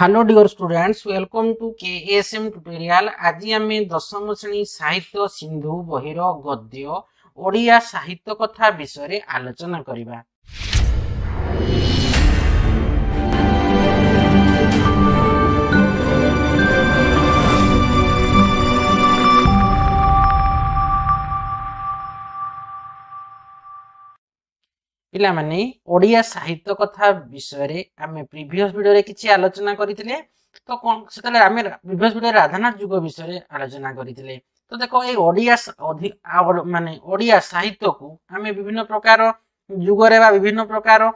hello dear students welcome to K S M tutorial आज आम दशम श्रेणी साहित्य सिंधु बहिर गद्य ओडिया साहित्य कथा विषय आलोचना करवा ପିଲାମାନେ ଓଡ଼ିଆ ସାହିତ୍ୟ କଥା ବିଷୟରେ ଆମେ ପ୍ରିଭିୟସ୍ ଭିଡ଼ିଓରେ କିଛି ଆଲୋଚନା କରିଥିଲେ ତ କ'ଣ ସେତେବେଳେ ଆମେ ପ୍ରିଭିୟସ୍ ଭିଡ଼ିଓରେ ରାଧାନାଥ ଯୁଗ ବିଷୟରେ ଆଲୋଚନା କରିଥିଲେ ତ ଦେଖ ଏଇ ଓଡ଼ିଆ ମାନେ ଓଡ଼ିଆ ସାହିତ୍ୟକୁ ଆମେ ବିଭିନ୍ନ ପ୍ରକାର ଯୁଗରେ ବା ବିଭିନ୍ନ ପ୍ରକାର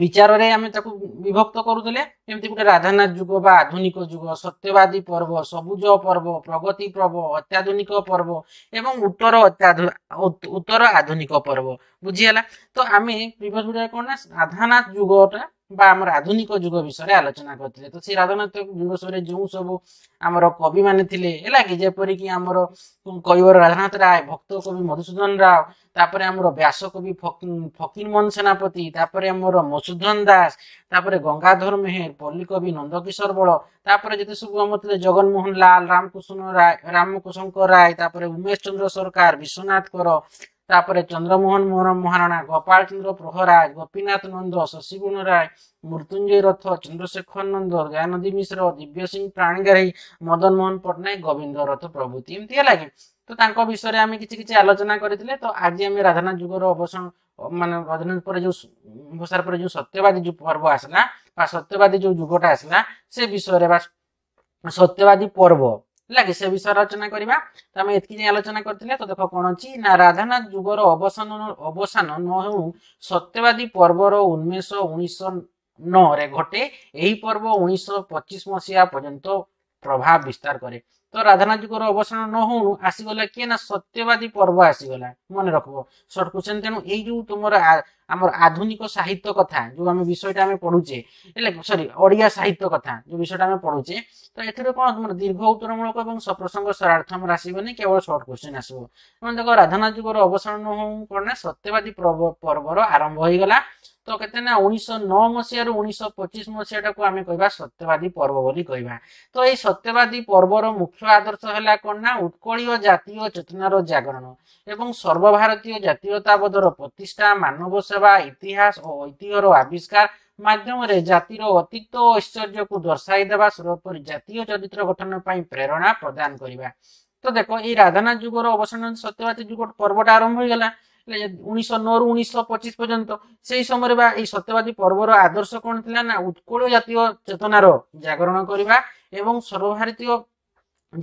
ବିଚାରରେ ଆମେ ତାକୁ ବିଭକ୍ତ କରୁଥିଲେ ଯେମିତି ଗୋଟେ ରାଧାନାଥ ଯୁଗ ବା ଆଧୁନିକ ଯୁଗ ସତ୍ୟବାଦୀ ପର୍ବ ସବୁଜ ପର୍ବ ପ୍ରଗତି ପର୍ବ ଅତ୍ୟାଧୁନିକ ପର୍ବ ଏବଂ ଉତ୍ତର ଉତ୍ତର ଆଧୁନିକ ପର୍ବ ବୁଝିହେଲା ତ ଆମେ ପ୍ରିଭିୟସ୍ କ'ଣ ନା ରାଧାନାଥ ଯୁଗଟା ବା ଆମର ଆଧୁନିକ ଯୁଗ ବିଷୟରେ ଆଲୋଚନା କରିଥିଲେ ତ ସେଇ ରାଜନୈତିକ ଯୁଗ ବିଷୟରେ ଯେଉଁ ସବୁ ଆମର କବିମାନେ ଥିଲେ ହେଲା କି ଯେପରିକି ଆମର କବିବର ରାଧାନାଥ ରାୟ ଭକ୍ତ କବି ମଧୁସୂଦନ ରାଓ ତାପରେ ଆମର ବ୍ୟାସ କବି ଫକୀରମୋହନ ସେନାପତି ତାପରେ ଆମର ମଧୁସୂଦନ ଦାସ ତାପରେ ଗଙ୍ଗାଧର ମେହେର ପଲ୍ଲୀ କବି ନନ୍ଦକିଶୋର ବଳ ତାପରେ ଯେତେ ସବୁ ଆମର ଥିଲେ ଜଗନମୋହନ ଲାଲ ରାମକୃଷ୍ଣ ରାୟ ରାମକୃଷ୍ଣଙ୍କ ରାୟ ତାପରେ ଉମେଶ ଚନ୍ଦ୍ର ସରକାର ବିଶ୍ୱନାଥ କର ତାପରେ ଚନ୍ଦ୍ରମୋହନ ମୋହନ ମହାରଣା ଗୋପାଳ ଚନ୍ଦ୍ର ପ୍ରହରାଜ ଗୋପୀନାଥ ନନ୍ଦ ଶଶିଗୁଣ ରାୟ ମୃତ୍ୟୁଞ୍ଜୟ ରଥ ଚନ୍ଦ୍ରଶେଖର ନନ୍ଦ ଦୟାନନ୍ଦୀ ମିଶ୍ର ଦିବ୍ୟ ସିଂ ପ୍ରାଣୀଗାରୀ ମଦନ ମୋହନ ପଟ୍ଟନାୟକ ଗୋବିନ୍ଦ ରଥ ପ୍ରଭୃତି ଏମିତି ହେଲା କି ତ ତାଙ୍କ ବିଷୟରେ ଆମେ କିଛି କିଛି ଆଲୋଚନା କରିଥିଲେ ତ ଆଜି ଆମେ ରାଧାନାଥ ଯୁଗର ଅବସର ମାନେ ରାଧାନାଥ ପରେ ଯୋଉ ଅବସର ପରେ ଯୋଉ ସତ୍ୟବାଦୀ ଯୋଉ ପର୍ବ ଆସିଲା ବା ସତ୍ୟବାଦୀ ଯୋଉ ଯୁଗଟା ଆସିଲା ସେ ବିଷୟରେ ବା ସତ୍ୟବାଦୀ ପର୍ବ ହେଲା ସେ ବିଷୟରେ ଆଲୋଚନା କରିବା ତ ଆମେ ଏତିକି ଯାଇ ଆଲୋଚନା କରିଥିଲେ ତ ଦେଖ କ'ଣ ଅଛି ନା ରାଧାନାଥ ଯୁଗର ଅବସାନ ଅବସାନ ନ ହେଉ ସତ୍ୟବାଦୀ ପର୍ବର ଉନ୍ମେଷ ଉଣେଇଶହ ନଅରେ ଘଟେ ଏହି ପର୍ବ ଉଣେଇଶହ ପଚିଶ ମସିହା ପର୍ଯ୍ୟନ୍ତ ପ୍ରଭାବ ବିସ୍ତାର କରେ ତ ରାଧାନାଥ ଯୁଗର ଅବସାନ ନ ହଉଣୁ ଆସିଗଲା କିଏ ନା ସତ୍ୟବାଦୀ ପର୍ବ ଆସିଗଲା ମନେ ରଖିବ ସର୍ଟ କ୍ୱେଶ୍ଚନ ତେଣୁ ଏଇ ଯୋଉ ତୁମର ଆମର ଆଧୁନିକ ସାହିତ୍ୟ କଥା ଯୋଉ ଆମେ ବିଷୟଟା ଆମେ ପଢୁଛେ ହେଲେ ସରି ଓଡ଼ିଆ ସାହିତ୍ୟ କଥା ଯୋଉ ବିଷୟଟା ଆମେ ପଢୁଛେ ତ ଏଥିରେ କ'ଣ ତୁମର ଦୀର୍ଘ ଉତ୍ତରମୂଳକ ଏବଂ ସପ୍ରସଙ୍ଗ ସରାର୍ଥ ଆମର ଆସିବନି କେବଳ ସର୍ଟ କ୍ୱେଶ୍ଚିନ୍ ଆସିବ ମାନେ ଦେଖ ରାଧାନା ଯୁଗର ଅବସରଣ ହଉ କ'ଣ ନା ସତ୍ୟବାଦୀ ପର୍ବର ଆରମ୍ଭ ହେଇଗଲା ତ କେତେ ନା ଉଣେଇଶହ ନଅ ମସିହାରୁ ଉଣେଇଶହ ପଚିଶ ମସିହାଟାକୁ ଆମେ କହିବା ସତ୍ୟବାଦୀ ପର୍ବ ବୋଲି କହିବା ତ ଏହି ସତ୍ୟବାଦୀ ପର୍ବର ମୁଖ୍ୟ ଆଦର୍ଶ ହେଲା କ'ଣ ନା ଉତ୍କଳୀୟ ଜାତୀୟ ଚେତନାର ଜାଗରଣ ଏବଂ ସର୍ବଭାରତୀୟ ଜାତୀୟତାବୋଧର ପ୍ରତିଷ୍ଠା ମାନବ ସେବା ଇତିହାସ ଓ ଐତିହ୍ୟର ଆବିଷ୍କାର ମାଧ୍ୟମରେ ଜାତିର ଅତୀତ ଐଶ୍ୱର୍ଯ୍ୟକୁ ଦର୍ଶାଇ ଦେବା ସର୍ବୋପରି ଜାତୀୟ ଚରିତ୍ର ଗଠନ ପାଇଁ ପ୍ରେରଣା ପ୍ରଦାନ କରିବା ତ ଦେଖ ଏଇ ରାଧାନା ଯୁଗର ଅବସାନ ସତ୍ୟବାଦୀ ଯୁଗ ପର୍ବଟା ଆରମ୍ଭ ହୋଇଗଲା ଉଣେଇଶହ ନଅରୁ ଉଣେଇଶହ ପଚିଶ ପର୍ଯ୍ୟନ୍ତ ସେହି ସମୟରେ ବା ଏଇ ସତ୍ୟବାଦୀ ପର୍ବର ଆଦର୍ଶ କଣ ଥିଲା ନା ଉତ୍କଳ ଜାତୀୟ ଚେତନାର ଜାଗରଣ କରିବା ଏବଂ ସର୍ବଭାରତୀୟ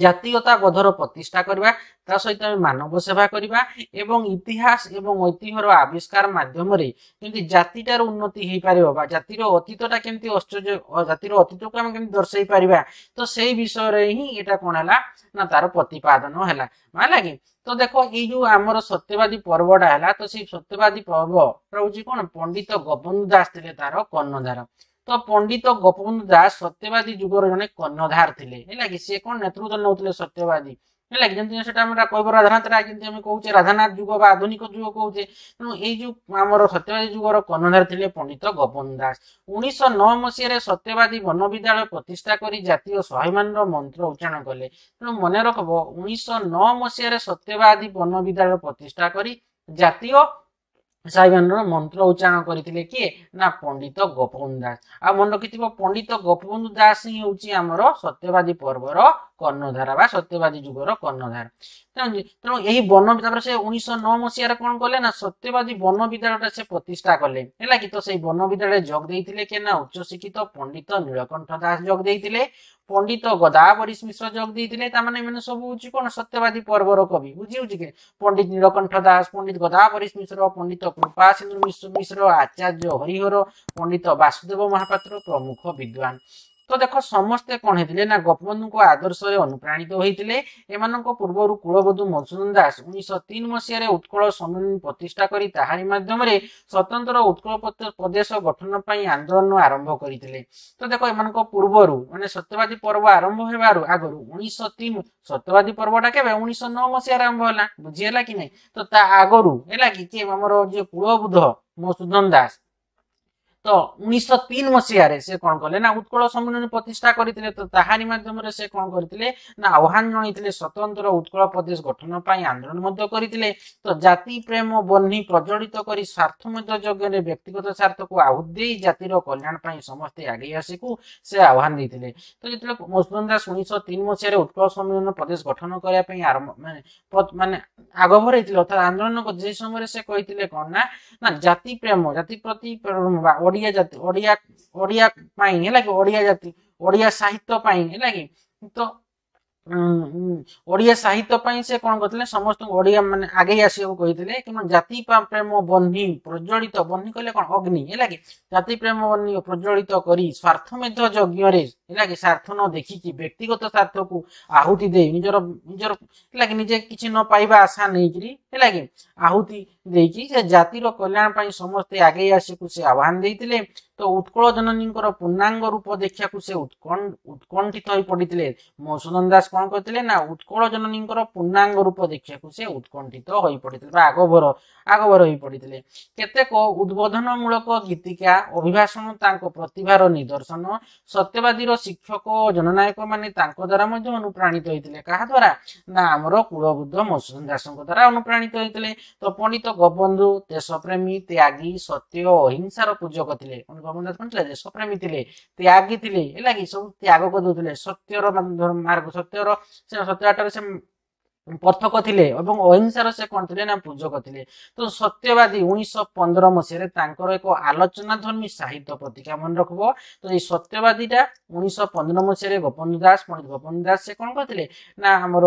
জাতীয়তা বোধর প্রতিষ্ঠা করা তা সহ আমি মানব সেবা করা এবং ইতিহাস এবং ঐতিহ্যর আবিষ্কার মাধ্যমে কিন্তু জাতিটার উন্নতি হয়ে হয়েপার বা জাতির অতীতটা কেমতি আশ্চর্য জাতির অতীতকে আমি কেমতি দর্শাই পারিবা তো সেই বিষয়ে হি এটা কোণ হল না তার প্রতিপাদন হল বুঝলা কি তো দেখো এই যে আমার সত্যবাদী পর্বটা হল তো সেই সত্যবাদী পর্ব হচ্ছে কোণ পণ্ডিত গোবন্ধ দাস তার কর্ণধার ତ ପଣ୍ଡିତ ଗୋପବନ୍ଧୁ ଦାସ ସତ୍ୟବାଦୀ ଯୁଗର ଜଣେ କର୍ଣ୍ଣଧାର ଥିଲେ ହେଲା କି ସେ କଣ ନେତୃତ୍ୱ ନେଉଥିଲେ ସତ୍ୟବାଦୀ ହେଲା କି ଯେମିତି ସେଟା ଆମେ କହିବ ରାଧାନାଥ ରାୟ ଯେମିତି ଆମେ କହୁଛେ ରାଧାନାଥ ଯୁଗ ବା ଆଧୁନିକ ଯୁଗ କହୁଛେ ତେଣୁ ଏଇ ଯୋଉ ଆମର ସତ୍ୟବାଦୀ ଯୁଗର କର୍ଣ୍ଣଧାର ଥିଲେ ପଣ୍ଡିତ ଗୋପବନ୍ଧୁ ଦାସ ଉଣେଇଶହ ନଅ ମସିହାରେ ସତ୍ୟବାଦୀ ବନ ବିଦ୍ୟାଳୟ ପ୍ରତିଷ୍ଠା କରି ଜାତୀୟ ସ୍ୱାଭିମାନର ମନ୍ତ୍ର ଉଚ୍ଚାରଣ କଲେ ତେଣୁ ମନେ ରଖିବ ଉଣେଇଶହ ନଅ ମସିହାରେ ସତ୍ୟବାଦୀ ବନ ବିଦ୍ୟାଳୟ ପ୍ରତିଷ୍ଠା କରି ଜାତୀୟ ସାଇବାନର ମନ୍ତ୍ର ଉଚ୍ଚାରଣ କରିଥିଲେ କିଏ ନା ପଣ୍ଡିତ ଗୋପବନ୍ଧୁ ଦାସ ଆଉ ମନେ ରଖିଥିବ ପଣ୍ଡିତ ଗୋପବନ୍ଧୁ ଦାସ ହିଁ ହେଉଛି ଆମର ସତ୍ୟବାଦୀ ପର୍ବର କର୍ଣ୍ଣଧାରା ବା ସତ୍ୟବାଦୀ ଯୁଗର କର୍ଣ୍ଣଧାରା ତେଣୁ ଏହି ବନ ତାପରେ ସେ ଉଣେଇଶହ ନଅ ମସିହାରେ କଣ କଲେ ନା ସତ୍ୟବାଦୀ ବନ ବିଦ୍ୟାଳୟଟା ସେ ପ୍ରତିଷ୍ଠା କଲେ ହେଲା କି ତ ସେଇ ବନ ବିଦ୍ୟାଳୟରେ ଯୋଗ ଦେଇଥିଲେ କିଏ ନା ଉଚ୍ଚଶିକ୍ଷିତ ପଣ୍ଡିତ ନୀଳକଣ୍ଠ ଦାସ ଯୋଗ ଦେଇଥିଲେ पण्डित गदा परिश मिश्र जगदेखि त सत्यवादी पर्व कवि कवि बुझिहोजि पण्डित नीलकण्ठ दास पण्डित गदा मिश्र पण्डित कम्पा चन्द्र मिश्र आचार्य हरिहर पण्डित वासुदेव महापात्र प्रमुख विद्वान ତ ଦେଖ ସମସ୍ତେ କ'ଣ ହେଇଥିଲେ ନା ଗୋପବନ୍ଧୁଙ୍କ ଆଦର୍ଶରେ ଅନୁପ୍ରାଣିତ ହୋଇଥିଲେ ଏମାନଙ୍କ ପୂର୍ବରୁ କୁଳବଧୂ ମଧୁସୂଦନ ଦାସ ଉଣେଇଶହ ତିନି ମସିହାରେ ଉତ୍କଳ ସମ୍ମିଳନୀ ପ୍ରତିଷ୍ଠା କରି ତାହାରି ମାଧ୍ୟମରେ ସ୍ୱତନ୍ତ୍ର ଉତ୍କଳ ପ୍ରଦେଶ ଗଠନ ପାଇଁ ଆନ୍ଦୋଳନ ଆରମ୍ଭ କରିଥିଲେ ତ ଦେଖ ଏମାନଙ୍କ ପୂର୍ବରୁ ମାନେ ସତ୍ୟବାଦୀ ପର୍ବ ଆରମ୍ଭ ହେବାରୁ ଆଗରୁ ଉଣେଇଶହ ତିନି ସତ୍ୟବାଦୀ ପର୍ବଟା କେବେ ଉଣେଇଶହ ନଅ ମସିହାରେ ଆରମ୍ଭ ହେଲା ବୁଝିହେଲା କି ନାହିଁ ତ ତା ଆଗରୁ ହେଲା କି ଆମର ଯିଏ କୁଳବୁଧ ମଧୁସୂଦନ ଦାସ ତ ଉଣେଇଶହ ତିନି ମସିହାରେ ସେ କଣ କଲେ ନା ଉତ୍କଳ ସମ୍ମିଳନୀ ପ୍ରତିଷ୍ଠା କରିଥିଲେ ତ ତାହାରି ମାଧ୍ୟମରେ ସେ କଣ କରିଥିଲେ ନା ଆହ୍ୱାନ ଜଣାଇଥିଲେ ସ୍ୱତନ୍ତ୍ର ଉତ୍କଳ ପ୍ରଦେଶ ଗଠନ ପାଇଁ ଆନ୍ଦୋଳନ ମଧ୍ୟ କରିଥିଲେ ତ ଜାତି ପ୍ରେମ ବହ୍ନି ପ୍ରଜଳିତ କରି ସ୍ୱାର୍ଥ ମଧ୍ୟ ଯଜ୍ଞରେ ବ୍ୟକ୍ତିଗତ ସ୍ୱାର୍ଥକୁ ଆହୁତ ଦେଇ ଜାତିର କଲ୍ୟାଣ ପାଇଁ ସମସ୍ତେ ଆଗେଇ ଆସିକୁ ସେ ଆହ୍ୱାନ ଦେଇଥିଲେ ତ ଯେତେବେଳେ ମଧୁସୂଦନ ଦାସ ଉଣେଇଶହ ତିନି ମସିହାରେ ଉତ୍କଳ ସମ୍ମିଳନ ପ୍ରଦେଶ ଗଠନ କରିବା ପାଇଁ ଆରମ୍ଭ ମାନେ ମାନେ ଆଗଭର ହେଇଥିଲେ ଅର୍ଥାତ ଆନ୍ଦୋଳନ ଯେ ସମୟରେ ସେ କହିଥିଲେ କଣ ନା ନା ଜାତି ପ୍ରେମ ଜାତି ପ୍ରତି ओडिया जाति ओडिया ओडिया ओडिया साहित्य पाई तो ଓଡ଼ିଆ ସାହିତ୍ୟ ପାଇଁ ସେ କ'ଣ କହିଥିଲେ ସମସ୍ତଙ୍କୁ ଓଡ଼ିଆ ମାନେ ଆଗେଇ ଆସିବାକୁ କହିଥିଲେ କିମ୍ବା ଜାତି ପ୍ରେମ ବହ୍ନି ପ୍ରଜ୍ୱଳିତ ବହ୍ନି କହିଲେ କ'ଣ ଅଗ୍ନି ହେଲା କି ଜାତି ପ୍ରେମ ବହ୍ନି ପ୍ରଜ୍ୱଳିତ କରି ସ୍ୱାର୍ଥମେଧ ଯଜ୍ଞରେ ହେଲା କି ସ୍ୱାର୍ଥ ନ ଦେଖିକି ବ୍ୟକ୍ତିଗତ ସ୍ୱାର୍ଥକୁ ଆହୁତି ଦେଇ ନିଜର ନିଜର ହେଲା କି ନିଜେ କିଛି ନ ପାଇବା ଆଶା ନେଇକିରି ହେଲା କି ଆହୁତି ଦେଇକି ସେ ଜାତିର କଲ୍ୟାଣ ପାଇଁ ସମସ୍ତେ ଆଗେଇ ଆସିବାକୁ ସେ ଆହ୍ୱାନ ଦେଇଥିଲେ ତ ଉତ୍କଳ ଜନନୀଙ୍କର ପୂର୍ଣ୍ଣାଙ୍ଗ ରୂପ ଦେଖିବାକୁ ସେ ଉତ୍କଣ୍ଠିତ ହୋଇ ପଡ଼ିଥିଲେ ମଧୁସୂଦନ ଦାସ କଣ କରିଥିଲେ ନା ଉତ୍କଳ ଜନନୀଙ୍କର ପୂର୍ଣ୍ଣାଙ୍ଗ ରୂପ ଦେଖିବାକୁ ସେ ଉତ୍କଣ୍ଠିତ ହୋଇପଡ଼ିଥିଲେ ବା ଆଗଭର ଆଗଭର ହୋଇପଡ଼ିଥିଲେ କେତେକ ଉଦ୍ବୋଧନମୂଳକ ଗୀତିକା ଅଭିଭାଷଣ ତାଙ୍କ ପ୍ରତିଭାର ନିଦର୍ଶନ ସତ୍ୟବାଦୀର ଶିକ୍ଷକ ଓ ଜନନାୟକମାନେ ତାଙ୍କ ଦ୍ୱାରା ମଧ୍ୟ ଅନୁପ୍ରାଣିତ ହୋଇଥିଲେ କାହା ନା ଆମର କୁଳବୁଦ୍ଧ ମଧୁସୂଦନ ଦାସଙ୍କ ଦ୍ୱାରା ଅନୁପ୍ରାଣିତ ହୋଇଥିଲେ ତ ପଣ୍ଡିତ ଗୋବନ୍ଧୁ ଦେଶପ୍ରେମୀ ତ୍ୟାଗୀ ସତ୍ୟ ଅହିଂସାର ପୂଜକ ଥିଲେ ଗୋବନ୍ଧୁ ଦାସ କଣ ଥିଲେ ଦେଶପ୍ରେମୀ ଥିଲେ ତ୍ୟାଗୀ ଥିଲେ ହେଲା କି ସବୁ ତ୍ୟାଗ କରିଦେଉଥିଲେ ସତ୍ୟର ମାର୍ଗ ସତ୍ୟ ନିଜର ସେ ସତ୍ୟଟାରେ ସେ ପଥକ ଥିଲେ ଏବଂ ଅହିଂସାର ସେ କଣ ଥିଲେ ନା ପୂଜକ ଥିଲେ ତ ସତ୍ୟବାଦୀ ଉଣେଇଶହ ପନ୍ଦର ମସିହାରେ ତାଙ୍କର ଏକ ଆଲୋଚନା ଧର୍ମୀ ସାହିତ୍ୟ ପତ୍ରିକା ମନେ ରଖିବ ତ ଏଇ ସତ୍ୟବାଦୀଟା ଉଣେଇଶହ ପନ୍ଦର ମସିହାରେ ଗୋପବନ୍ଧୁ ଦାସ ପଣ୍ଡିତ ଗୋପବନ୍ଧୁ ଦାସ ସେ କଣ କରିଥିଲେ ନା ଆମର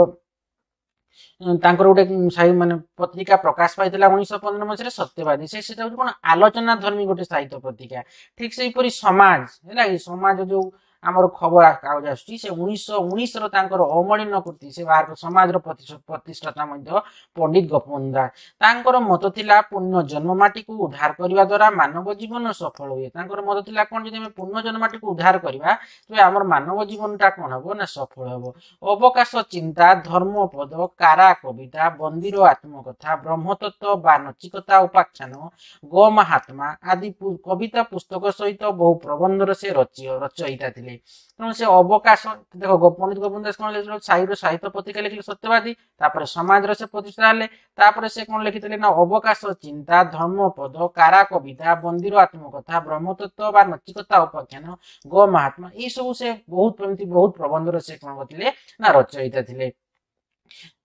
ତାଙ୍କର ଗୋଟେ ମାନେ ପତ୍ରିକା ପ୍ରକାଶ ପାଇଥିଲା ଉଣେଇଶହ ପନ୍ଦର ମସିହାରେ ସତ୍ୟବାଦୀ ସେ ସେଟା ହଉଛି କଣ ଆଲୋଚନା ଧର୍ମୀ ଗୋଟେ ସାହିତ୍ୟ ପତ୍ରିକା ଠିକ ସେହିପରି ସମାଜ ହେଲା ସମାଜ ଯୋଉ ଆମର ଖବର କାଗଜ ଆସୁଛି ସେ ଉଣେଇଶହ ଉଣେଇଶର ତାଙ୍କର ଅମଳିନ କୃତି ସେ ଭାରତ ସମାଜର ପ୍ରତିଷ୍ଠାତା ମଧ୍ୟ ପଣ୍ଡିତ ଗୋପବନ୍ଧୁ ଦାସ ତାଙ୍କର ମତ ଥିଲା ପୂର୍ଣ୍ଣ ଜନ୍ମମାଟିକୁ ଉଦ୍ଧାର କରିବା ଦ୍ୱାରା ମାନବ ଜୀବନ ସଫଳ ହୁଏ ତାଙ୍କର ମତ ଥିଲା କ'ଣ ଯଦି ଆମେ ପୂର୍ଣ୍ଣ ଜନ୍ମମାଟିକୁ ଉଦ୍ଧାର କରିବା ତେବେ ଆମର ମାନବ ଜୀବନଟା କ'ଣ ହେବ ନା ସଫଳ ହେବ ଅବକାଶ ଚିନ୍ତା ଧର୍ମପଦ କାରା କବିତା ବନ୍ଦିର ଆତ୍ମକଥା ବ୍ରହ୍ମତତ୍ତ୍ୱ ବା ନଚିକତା ଉପାଖ୍ୟାନ ଗୋ ମହାତ୍ମା ଆଦି କବିତା ପୁସ୍ତକ ସହିତ ବହୁ ପ୍ରବନ୍ଧର ସେ ରଚି ରଚୟିତା ଥିଲେ ଲେଖିଲେ ତେଣୁ ସେ ଅବକାଶ ଦେଖ ପଣ୍ଡିତ ଗୋବିନ୍ଦ ଦାସ କଣ ଲେଖିଥିଲେ ସାହିର ସାହିତ୍ୟ ପତ୍ରିକା ଲେଖିଲେ ସତ୍ୟବାଦୀ ତାପରେ ସମାଜର ସେ ପ୍ରତିଷ୍ଠା ହେଲେ ତାପରେ ସେ କଣ ଲେଖିଥିଲେ ନା ଅବକାଶ ଚିନ୍ତା ଧର୍ମପଦ କାରା କବିତା ବନ୍ଦିର ଆତ୍ମକଥା ବ୍ରହ୍ମତତ୍ତ୍ୱ ବା ନୈତିକତା ଉପଖ୍ୟାନ ଗୋ ମହାତ୍ମା ଏଇସବୁ ସେ ବହୁତ ଏମିତି ବହୁତ ପ୍ରବନ୍ଧର ସେ କଣ କରିଥିଲେ ନା ରଚୟିତା ଥିଲେ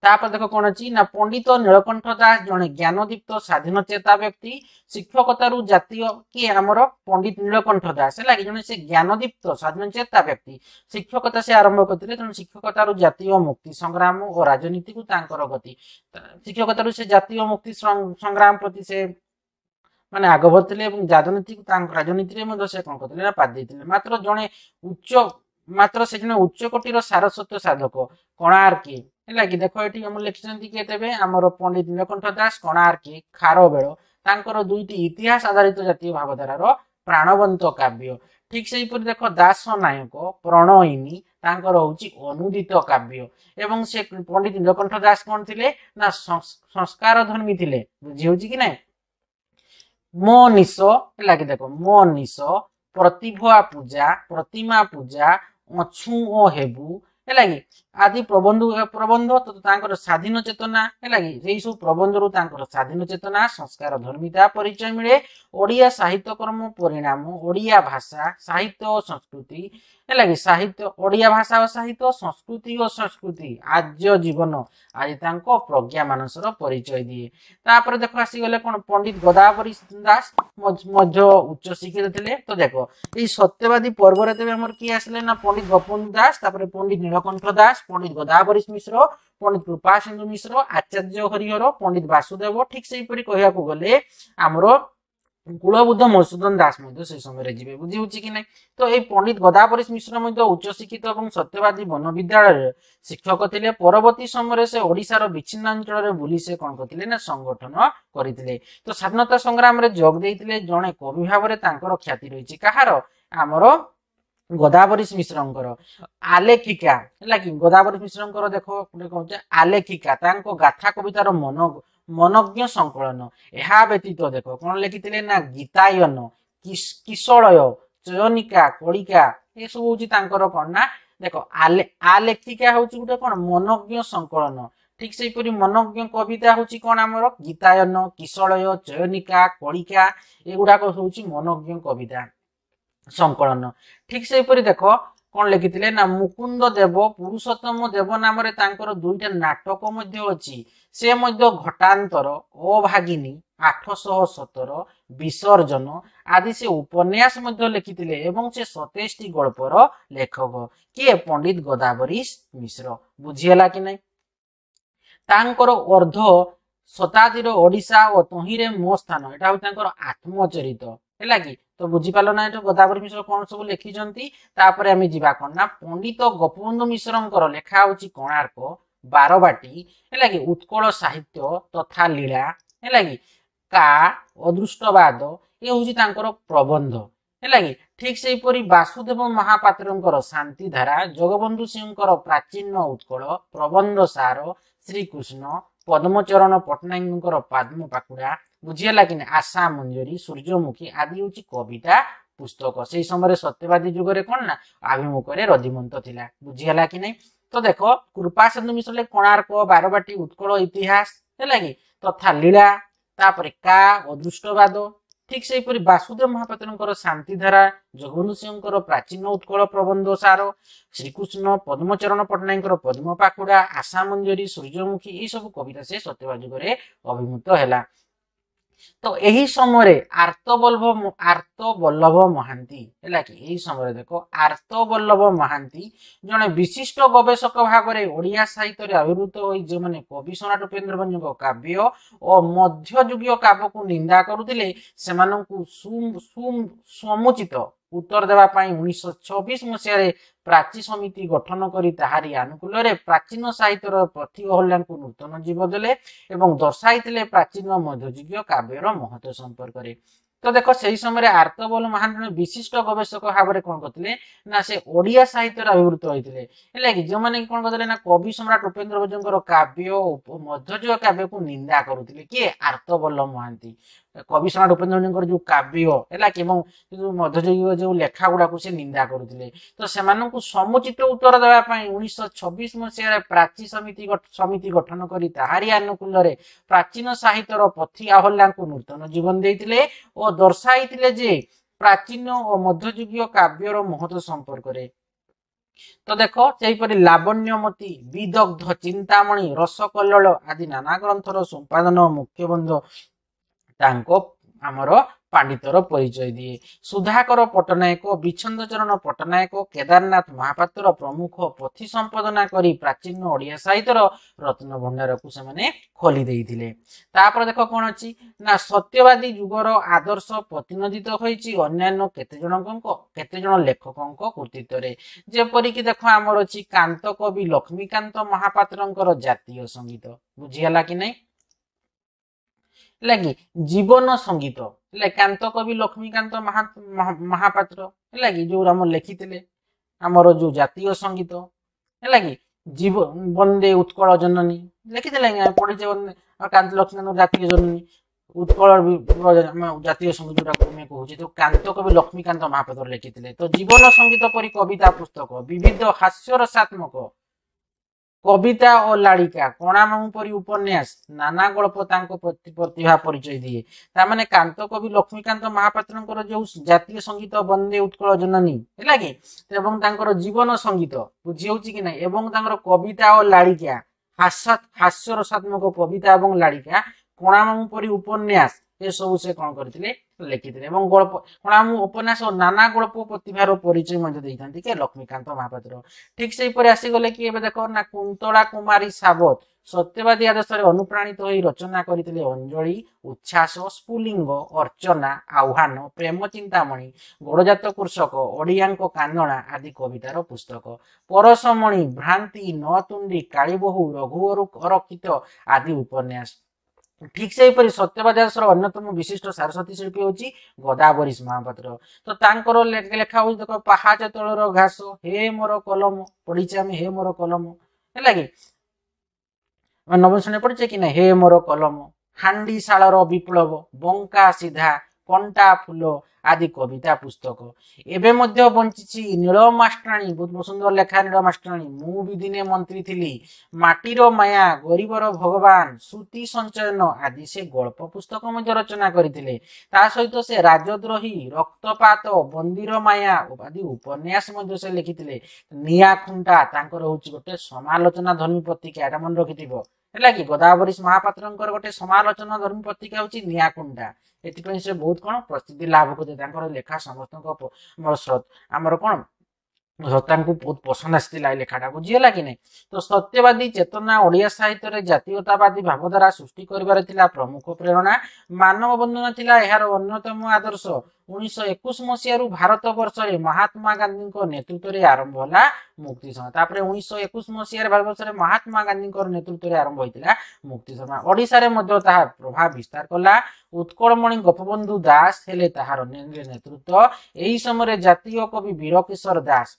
ତାପରେ ଦେଖ କଣ ଅଛି ନା ପଣ୍ଡିତ ନୀଳକଣ୍ଠ ଦାସ ଜଣେ ଜ୍ଞାନଦୀପ୍ତ ସ୍ୱାଧୀନ ଚେତା ବ୍ୟକ୍ତି ଶିକ୍ଷକତାରୁ ଜାତୀୟ କିଏ ଆମର ପଣ୍ଡିତ ନୀଳକଣ୍ଠ ଦାସ ହେଲା କି ଜଣେ ସେ ଜ୍ଞାନଦୀପ୍ତ ସ୍ୱାଧୀନ ଚେତା ବ୍ୟକ୍ତି ଶିକ୍ଷକତା ସେ ଆରମ୍ଭ କରିଥିଲେ ତେଣୁ ଶିକ୍ଷକତାରୁ ଜାତୀୟ ମୁକ୍ତି ସଂଗ୍ରାମ ଓ ରାଜନୀତିକୁ ତାଙ୍କର ଗତି ଶିକ୍ଷକତାରୁ ସେ ଜାତୀୟ ମୁକ୍ତି ସଂଗ୍ରାମ ପ୍ରତି ସେ ମାନେ ଆଗଭର ଥିଲେ ଏବଂ ରାଜନୀତିକୁ ତାଙ୍କ ରାଜନୀତିରେ ମଧ୍ୟ ସେ କଣ କରିଥିଲେ ନା ପାଦ ଦେଇଥିଲେ ମାତ୍ର ଜଣେ ଉଚ୍ଚ ମାତ୍ର ସେ ଜଣେ ଉଚ୍ଚକୋଟିର ସାରସ୍ୱତ ସାଧକ କୋଣାର୍କୀ ହେଲା କି ଦେଖ ଏଠି ଆମର ଲେଖିଛନ୍ତି କିଏ ଦେବେ ଆମର ପଣ୍ଡିତ ନୀଳକଣ୍ଠ ଦାସ କୋଣାର୍କି ଖାରବେଳ ତାଙ୍କର ଦୁଇଟି ଇତିହାସ ଆଧାରିତ ଜାତୀୟ ଭାବଧାରାର ପ୍ରାଣବନ୍ତ କାବ୍ୟ ଠିକ ସେହିପରି ଦେଖ ଦାସ ନାୟକ ପ୍ରଣୟିନୀ ତାଙ୍କର ହଉଛି ଅନୁଦିତ କାବ୍ୟ ଏବଂ ସେ ପଣ୍ଡିତ ନୀଳକଣ୍ଠ ଦାସ କଣ ଥିଲେ ନା ସଂସ୍କାର ଧର୍ମୀ ଥିଲେ ବୁଝି ହଉଛି କି ନାହିଁ ମୋ ନିଶ ହେଲା କି ଦେଖ ମୋ ନିଶ ପ୍ରତିଭା ପୂଜା ପ୍ରତିମା ପୂଜା ଅଛୁ ଓ ହେବୁ ହେଲା କି ଆଦି ପ୍ରବନ୍ଧ ପ୍ରବନ୍ଧ ତାଙ୍କର ସ୍ୱାଧୀନ ଚେତନା ହେଲା କି ସେଇ ସବୁ ପ୍ରବନ୍ଧରୁ ତାଙ୍କର ସ୍ୱାଧୀନ ଚେତନା ସଂସ୍କାର ଧର୍ମିତା ପରିଚୟ ମିଳେ ଓଡ଼ିଆ ସାହିତ୍ୟ କର୍ମ ପରିଣାମ ଓଡ଼ିଆ ଭାଷା ସାହିତ୍ୟ ଓ ସଂସ୍କୃତି ହେଲା କି ସାହିତ୍ୟ ଓଡ଼ିଆ ଭାଷା ଓ ସାହିତ୍ୟ ସଂସ୍କୃତି ଓ ସଂସ୍କୃତି ଆର୍ଯ୍ୟ ଜୀବନ ଆଜି ତାଙ୍କ ପ୍ରଜ୍ଞା ମାନସର ପରିଚୟ ଦିଏ ତାପରେ ଦେଖ ଆସିଗଲେ କ'ଣ ପଣ୍ଡିତ ଗୋଦାବରୀ ଦାସ ମଧ୍ୟ ଉଚ୍ଚ ଶିକ୍ଷିତ ଥିଲେ ତ ଦେଖ ଏଇ ସତ୍ୟବାଦୀ ପର୍ବରେ ତେବେ ଆମର କିଏ ଆସିଲେ ନା ପଣ୍ଡିତ ଗୋପବନ୍ଧୁ ଦାସ ତାପରେ ପଣ୍ଡିତ ନୀଳକଣ୍ଠ ଦାସ পণ্ডিত গোদাবরী মিশ্র পণ্ডিত কৃପାসিন্ধୁ ମିଶ୍ର ଆଚାର୍ଯ୍ୟ ହରିହର ପଣ୍ଡିତ ବାସୁଦେବ ଠିକ ସେହିପରି କହିବାକୁ ଗଲେ ଆମର কুলবুদ্ধ মধুসূদন দাস মধ্যে সেই সময় যাবে বুঝি হচ্ছে কি না তো এই পণ্ডিত গদাপরী মিশ্র মধ্যে উচ্চশিক্ষিত এবং সত্যবাদী বন বিদ্যালয়ের শিক্ষক লে পরবর্তী সময় সে ওড়িশার বিচ্ছিন্নাঞ্চলের বুলি সে কণ করলে না সংগঠন করে তো স্বাধীনতা সংগ্রামে যোগ দিয়ে জনে কবি ভাবে তাঁর খ্যাতি রয়েছে কাহার আমার ଗୋଦାବରୀ ମିଶ୍ରଙ୍କର ଆଲେଖିକା ହେଲା କି ଗୋଦାବରୀ ମିଶ୍ରଙ୍କର ଦେଖ ଗୋଟେ କହୁଛେ ଆଲେଖିକା ତାଙ୍କ ଗାଥା କବିତାର ମନ ମନଜ୍ଞ ସଂକଳନ ଏହା ବ୍ୟତୀତ ଦେଖ କଣ ଲେଖିଥିଲେ ନା ଗୀତାୟନ କିଶଳୟ ଚୟନିକା କଳିକା ଏସବୁ ହଉଛି ତାଙ୍କର କଣ ନା ଦେଖ ଆଲେ ଆଲେଖିକା ହଉଛି ଗୋଟେ କଣ ମନଜ୍ଞ ସଂକଳନ ଠିକ ସେହିପରି ମନଜ୍ଞ କବିତା ହଉଛି କଣ ଆମର ଗୀତାୟନ କିଶଳୟ ଚୟନିକା କଳିକା ଏଗୁଡାକ ହଉଛି ମନଜ୍ଞ କବିତା ସଂକଳନ ଠିକ ସେହିପରି ଦେଖ କଣ ଲେଖିଥିଲେ ନା ମୁକୁନ୍ଦ ଦେବ ପୁରୁଷୋତ୍ତମ ଦେବ ନାମରେ ତାଙ୍କର ଦୁଇଟା ନାଟକ ମଧ୍ୟ ଅଛି ସେ ମଧ୍ୟ ଘଟାନ୍ତର ଅଭାଗିନୀ ଆଠଶହ ସତର ବିସର୍ଜନ ଆଦି ସେ ଉପନ୍ୟାସ ମଧ୍ୟ ଲେଖିଥିଲେ ଏବଂ ସେ ସତେଇଶଟି ଗଳ୍ପର ଲେଖକ କିଏ ପଣ୍ଡିତ ଗୋଦାବରୀ ମିଶ୍ର ବୁଝିହେଲା କି ନାହିଁ ତାଙ୍କର ଅର୍ଦ୍ଧ ଶତାବ୍ଦୀର ଓଡ଼ିଶା ଓ ତହିଁରେ ମୋ ସ୍ଥାନ ଏଟା ହଉଛି ତାଙ୍କର ଆତ୍ମଚରିତ ହେଲା କି ତ ବୁଝିପାରିଲ ନା ଏଠୁ ଗୋଦାବରୀ ମିଶ୍ର କଣ ସବୁ ଲେଖିଛନ୍ତି ତାପରେ ଆମେ ଯିବା କଣ ନା ପଣ୍ଡିତ ଗୋପବନ୍ଧୁ ମିଶ୍ରଙ୍କର ଲେଖା ହଉଛି କୋଣାର୍କ ବାରବାଟୀ ହେଲା କି ଉତ୍କଳ ସାହିତ୍ୟ ତଥା ଲୀଳା ହେଲା କି କା ଅଦୃଷ୍ଟବାଦ ଏ ହଉଛି ତାଙ୍କର ପ୍ରବନ୍ଧ ହେଲା କି ଠିକ ସେହିପରି ବାସୁଦେବ ମହାପାତ୍ରଙ୍କର ଶାନ୍ତିଧାରା ଜଗବନ୍ଧୁ ସିଂଙ୍କର ପ୍ରାଚୀନ ଉତ୍କଳ ପ୍ରବନ୍ଧ ସାର ଶ୍ରୀକୃଷ୍ଣ ପଦ୍ମଚରଣ ପଟ୍ଟନାୟକଙ୍କର ପାଦ୍ମ ପାକୁଡ଼ା ବୁଝିହେଲା କି ନା ଆଶା ମଞ୍ଜରୀ ସୂର୍ଯ୍ୟମୁଖୀ ଆଦି ହେଉଛି କବିତା ପୁସ୍ତକ ସେଇ ସମୟରେ ସତ୍ୟବାଦୀ ଯୁଗରେ କ'ଣ ନା ଆଭିମୁଖରେ ରଦିମନ୍ତ ଥିଲା ବୁଝିହେଲା କି ନାହିଁ ତ ଦେଖ କୃପା ସିନ୍ଧୁ ମିଶ୍ରରେ କୋଣାର୍କ ବାରବାଟୀ ଉତ୍କଳ ଇତିହାସ ହେଲା କି ତଥା ଲୀଳା ତାପରେ କା ଅଦୃଷ୍ଟବାଦ ଠିକ ସେହିପରି ବାସୁଦେବ ମହାପାତ୍ରଙ୍କର ଶାନ୍ତିଧାରା ଜଗବନ୍ଧୁ ସିଂହଙ୍କର ପ୍ରାଚୀନ ଉତ୍କଳ ପ୍ରବନ୍ଧ ସାର ଶ୍ରୀକୃଷ୍ଣ ପଦ୍ମଚରଣ ପଟ୍ଟନାୟକଙ୍କର ପଦ୍ମ ପାଖୁଡ଼ା ଆଶା ମଞ୍ଜରୀ ସୂର୍ଯ୍ୟମୁଖୀ ଏଇସବୁ କବିତା ସେ ସତ୍ୟବାଦ ଯୁଗରେ ଅଭିମୁତ ହେଲା ତ ଏହି ସମୟରେ ଆର୍ତ୍ତବଲ୍ଲଭ ଆର୍ତ୍ତବଲ୍ଲଭ ମହାନ୍ତି ହେଲା କି ଏହି ସମୟରେ ଦେଖ ଆର୍ତ୍ତବଲ୍ଲଭ ମହାନ୍ତି ଜଣେ ବିଶିଷ୍ଟ ଗବେଷକ ଭାବରେ ଓଡ଼ିଆ ସାହିତ୍ୟରେ ଆବିର୍ଭୂତ ହୋଇ ଯେଉଁମାନେ କବି ସନାଟ ଉପେନ୍ଦ୍ରଭଞ୍ଜଙ୍କ କାବ୍ୟ ଓ ମଧ୍ୟଯୁଗୀୟ କାବ୍ୟକୁ ନିନ୍ଦା କରୁଥିଲେ ସେମାନଙ୍କୁ ସମୁଚିତ ଉତ୍ତର ଦେବା ପାଇଁ ଉଣେଇଶହ ଚବିଶ ମସିହାରେ ପ୍ରାଚୀ ସମିତି ଗଠନ କରି ତାହାରି ଆନୁକୂଲ୍ୟରେ ପ୍ରାଚୀନ ସାହିତ୍ୟର ପ୍ରତିବହଲ୍ୟାଙ୍କୁ ନୂତନ ଜୀବ ଦେଲେ ଏବଂ ଦର୍ଶାଇଥିଲେ ପ୍ରାଚୀନ ମଧ୍ୟଯୁଗୀୟ କାବ୍ୟର ମହତ୍ଵ ସମ୍ପର୍କରେ ତ ଦେଖ ସେଇ ସମୟରେ ଆର୍ତ୍ତବଲ ମହାନ ଜଣେ ବିଶିଷ୍ଟ ଗବେଷକ ଭାବରେ କଣ କରିଥିଲେ ନା ସେ ଓଡ଼ିଆ ସାହିତ୍ୟରେ ଆବିର୍ଭୂତ ହୋଇଥିଲେ ହେଲେ କି ଯେଉଁମାନେ କଣ କରିଥିଲେ ନା କବି ସମ୍ରାଟ ଉପେନ୍ଦ୍ର ଭଞ୍ଜଙ୍କର କାବ୍ୟ ମଧ୍ୟଯୁଗ କାବ୍ୟକୁ ନିନ୍ଦା କରୁଥିଲେ କିଏ ଆର୍ତ୍ତବଲ ମହାନ୍ତି କବିଶ୍ରଣା ଉପେନ୍ଦ୍ରଙ୍କର ଯେଉଁ କାବ୍ୟ ହେଲା କି ଏବଂ ମଧ୍ୟଯୁଗୀୟ ଯେଉଁ ଲେଖା ଗୁଡାକୁ ସେ ନିନ୍ଦା କରୁଥିଲେ ତ ସେମାନଙ୍କୁ ସମୁଚିତ ଉତ୍ତର ଦେବା ପାଇଁ ଉଣେଇଶହ ଛବିଶ ମସିହାରେ ପ୍ରାଚୀ ସମିତି ସମିତି ଗଠନ କରି ତାହାରି ଆନୁକୂଲ୍ୟରେ ପ୍ରାଚୀନ ସାହିତ୍ୟର ପଥି ଆହଲ୍ୟାଙ୍କୁ ନୂତନ ଜୀବନ ଦେଇଥିଲେ ଓ ଦର୍ଶାଇଥିଲେ ଯେ ପ୍ରାଚୀନ ଓ ମଧ୍ୟଯୁଗୀୟ କାବ୍ୟର ମହତ ସମ୍ପର୍କରେ ତ ଦେଖ ସେହିପରି ଲାବଣ୍ୟମତି ବିଦଗ୍ଧ ଚିନ୍ତାମଣି ରସକଲ୍ଲ ଆଦି ନାନା ଗ୍ରନ୍ଥର ସମ୍ପାଦନ ମୁଖ୍ୟବନ୍ଧ ତାଙ୍କ ଆମର ପାଣ୍ଡିତର ପରିଚୟ ଦିଏ ସୁଧାକର ପଟ୍ଟନାୟକ ବିଚ୍ଛନ୍ଦଚରଣ ପଟ୍ଟନାୟକ କେଦାରନାଥ ମହାପାତ୍ର ପ୍ରମୁଖ ପଥି ସମ୍ପାଦନା କରି ପ୍ରାଚୀନ ଓଡ଼ିଆ ସାହିତ୍ୟର ରତ୍ନ ଭଣ୍ଡାରକୁ ସେମାନେ ଖୋଲି ଦେଇଥିଲେ ତାପରେ ଦେଖ କ'ଣ ଅଛି ନା ସତ୍ୟବାଦୀ ଯୁଗର ଆଦର୍ଶ ପ୍ରତିନିଧିତ ହୋଇଛି ଅନ୍ୟାନ୍ୟ କେତେଜଣଙ୍କ କେତେଜଣ ଲେଖକଙ୍କ କୃତିତ୍ୱରେ ଯେପରିକି ଦେଖ ଆମର ଅଛି କାନ୍ତ କବି ଲକ୍ଷ୍ମୀକାନ୍ତ ମହାପାତ୍ରଙ୍କର ଜାତୀୟ ସଙ୍ଗୀତ ବୁଝିଗଲା କି ନାହିଁ ହେଲା କି ଜୀବନ ସଙ୍ଗୀତ ହେଲା କାନ୍ତ କବି ଲକ୍ଷ୍ମୀକାନ୍ତ ମହାପାତ୍ର ହେଲା କି ଯୋଉ ଆମ ଲେଖିଥିଲେ ଆମର ଯୋଉ ଜାତୀୟ ସଙ୍ଗୀତ ହେଲା କି ଜୀବ ବନ୍ଦେ ଉତ୍କଳ ଜନନୀ ଲେଖିଥିଲେ ଆଜ୍ଞା ପଢିଛେ କାନ୍ତ ଲକ୍ଷ୍ମୀକାନ୍ତ ଜାତୀୟ ଜନନୀ ଉତ୍କଳ ଜାତୀୟ ସଙ୍ଗୀତ ଯୋଉଟାକୁ ଆମେ କହୁଛେ ତ କାନ୍ତ କବି ଲକ୍ଷ୍ମୀକାନ୍ତ ମହାପାତ୍ର ଲେଖିଥିଲେ ତ ଜୀବନ ସଙ୍ଗୀତ ପରି କବିତା ପୁସ୍ତକ ବିବିଧ ହାସ୍ୟରସାତ୍ମକ কবিতা ও লাড়িকা কণামামু পরি উপন্যাস নানা গল্প তাঙ্ক প্রতিভা পরিচয় দিয়ে তার মানে কান্ত কবি লক্ষ্মীকান্ত মহাপাত্র যে জাতীয় সঙ্গীত বন্দে উৎকল জননী ହେଲା କି ଏବଂ ତାଙ୍କର ଜୀବନ ସଙ୍ଗୀତ ବୁଝି ହେଉଛି କି ନାହିଁ ଏବଂ ତାଙ୍କର କବିତା ଓ ଲାଳିକା ହାସ୍ୟ ହାସ୍ୟରସାତ୍ମକ କବିତା ଏବଂ ଲାଳିକା କଣାମାମୁ ପରି ଉପନ୍ୟାସ ଏସବୁ ସେ କ'ଣ କରିଥିଲେ ଲେଖିଥିଲେ ଏବଂ ଗଳ୍ପ କ'ଣ ଆମ ଉପନ୍ୟାସ ନାନା ଗଳ୍ପ ପ୍ରତିଭାର ପରିଚୟ ମଧ୍ୟ ଦେଇଥାନ୍ତି କି ଲକ୍ଷ୍ମୀକାନ୍ତ ମହାପାତ୍ର ଠିକ ସେହିପରି ଆସିଗଲେ କି ଏବେ ଦେଖ ନା କୁନ୍ତଳା କୁମାରୀ ସାବତ ସତ୍ୟବାଦୀ ଆଦର୍ଶରେ ଅନୁପ୍ରାଣିତ ହୋଇ ରଚନା କରିଥିଲେ ଅଞ୍ଜଳି ଉଚ୍ଛାସ ସ୍ଫୁଲିଙ୍ଗ ଅର୍ଚ୍ଚନା ଆହ୍ୱାନ ପ୍ରେମ ଚିନ୍ତାମଣି ଗୋଡ଼ଜାତ କୃଷକ ଓଡ଼ିଆଙ୍କ କାନ୍ଦଣା ଆଦି କବିତାର ପୁସ୍ତକ ପରଶମଣି ଭ୍ରାନ୍ତି ନ ନତୁଣ୍ଡି କାଳୀବୋହୁ ରଘୁବରୁ ଅରକ୍ଷିତ ଆଦି ଉପନ୍ୟାସ त्यस विशिष्ट सारस्वती शिल् गदा लेखा हौ पाहाज तल घास हे म कलम पढिचे मलम नव श्री पढिचे किन हे म कलम हान्डी विप्लव बङ्का सिधा पन्टा फुल ଆଦି କବିତା ପୁସ୍ତକ ଏବେ ମଧ୍ୟ ବଞ୍ଚିଛି ନୀଳ ମାଷ୍ଟ୍ରାଣୀ ବହୁତ ସୁନ୍ଦର ଲେଖା ନୀଳ ମାଷ୍ଟ୍ରାଣୀ ମୁଁ ବି ଦିନେ ମନ୍ତ୍ରୀ ଥିଲି ମାଟିର ମାୟା ଗରିବର ଭଗବାନ ସୃତି ସଞ୍ଚୟନ ଆଦି ସେ ଗଳ୍ପ ପୁସ୍ତକ ମଧ୍ୟ ରଚନା କରିଥିଲେ ତା ସହିତ ସେ ରାଜଦ୍ରୋହୀ ରକ୍ତପାତ ବନ୍ଦିର ମାୟା ଆଦି ଉପନ୍ୟାସ ମଧ୍ୟ ସେ ଲେଖିଥିଲେ ନିଆଁ ତାଙ୍କର ହଉଛି ଗୋଟେ ସମାଲୋଚନା ଧର୍ମୀ ପତ୍ରିକା ଏଇଟା ମନେ ରଖିଥିବ ହେଲା କି ଗୋଦାବରୀ ମହାପାତ୍ରଙ୍କର ଗୋଟେ ସମାଲୋଚନା ଧର୍ମୀ ପତ୍ରିକା ହଉଛି ନିଆଁକୁଣ୍ଡା ଏଥିପାଇଁ ସେ ବହୁତ କଣ ପ୍ରସିଦ୍ଧି ଲାଭ କରିଥିଲେ ପ୍ରତି ତାଙ୍କର ଲେଖା ସମସ୍ତଙ୍କ ଆମର ଆମର କ'ଣ ସତ୍ତାଙ୍କୁ ବହୁତ ପସନ୍ଦ ଆସିଥିଲା ଏ ଲେଖାଟା ବୁଝିହେଲା କି ନାହିଁ ତ ସତ୍ୟବାଦୀ ଚେତନା ଓଡ଼ିଆ ସାହିତ୍ୟରେ ଜାତୀୟତାବାଦୀ ଭାବଧାରା ସୃଷ୍ଟି କରିବାର ଥିଲା ପ୍ରମୁଖ ପ୍ରେରଣା ମାନବ ବନ୍ଦନା ଥିଲା ଏହାର ଅନ୍ୟତମ ଆଦର୍ଶ ଉଣେଇଶହ ଏକୋଇଶ ମସିହାରୁ ଭାରତ ବର୍ଷରେ ମହାତ୍ମା ଗାନ୍ଧୀଙ୍କ ନେତୃତ୍ୱରେ ଆରମ୍ଭ ହେଲା ମୁକ୍ତି ସଂଗ୍ରାମ ତାପରେ ଉଣେଇଶହ ଏକୋଇଶ ମସିହାରେ ଭାରତବର୍ଷରେ ମହାତ୍ମା ଗାନ୍ଧୀଙ୍କ ନେତୃତ୍ୱରେ ଆରମ୍ଭ ହୋଇଥିଲା ମୁକ୍ତି ସଂଗ୍ରାମ ଓଡିଶାରେ ମଧ୍ୟ ତାହା ପ୍ରଭାବ ବିସ୍ତାର କଲା ଉତ୍କଳମଣି ଗୋପବନ୍ଧୁ ଦାସ ହେଲେ ତାହାର ନେତୃତ୍ୱ ଏହି ସମୟରେ ଜାତୀୟ କବି ବୀରକିଶୋର ଦାସ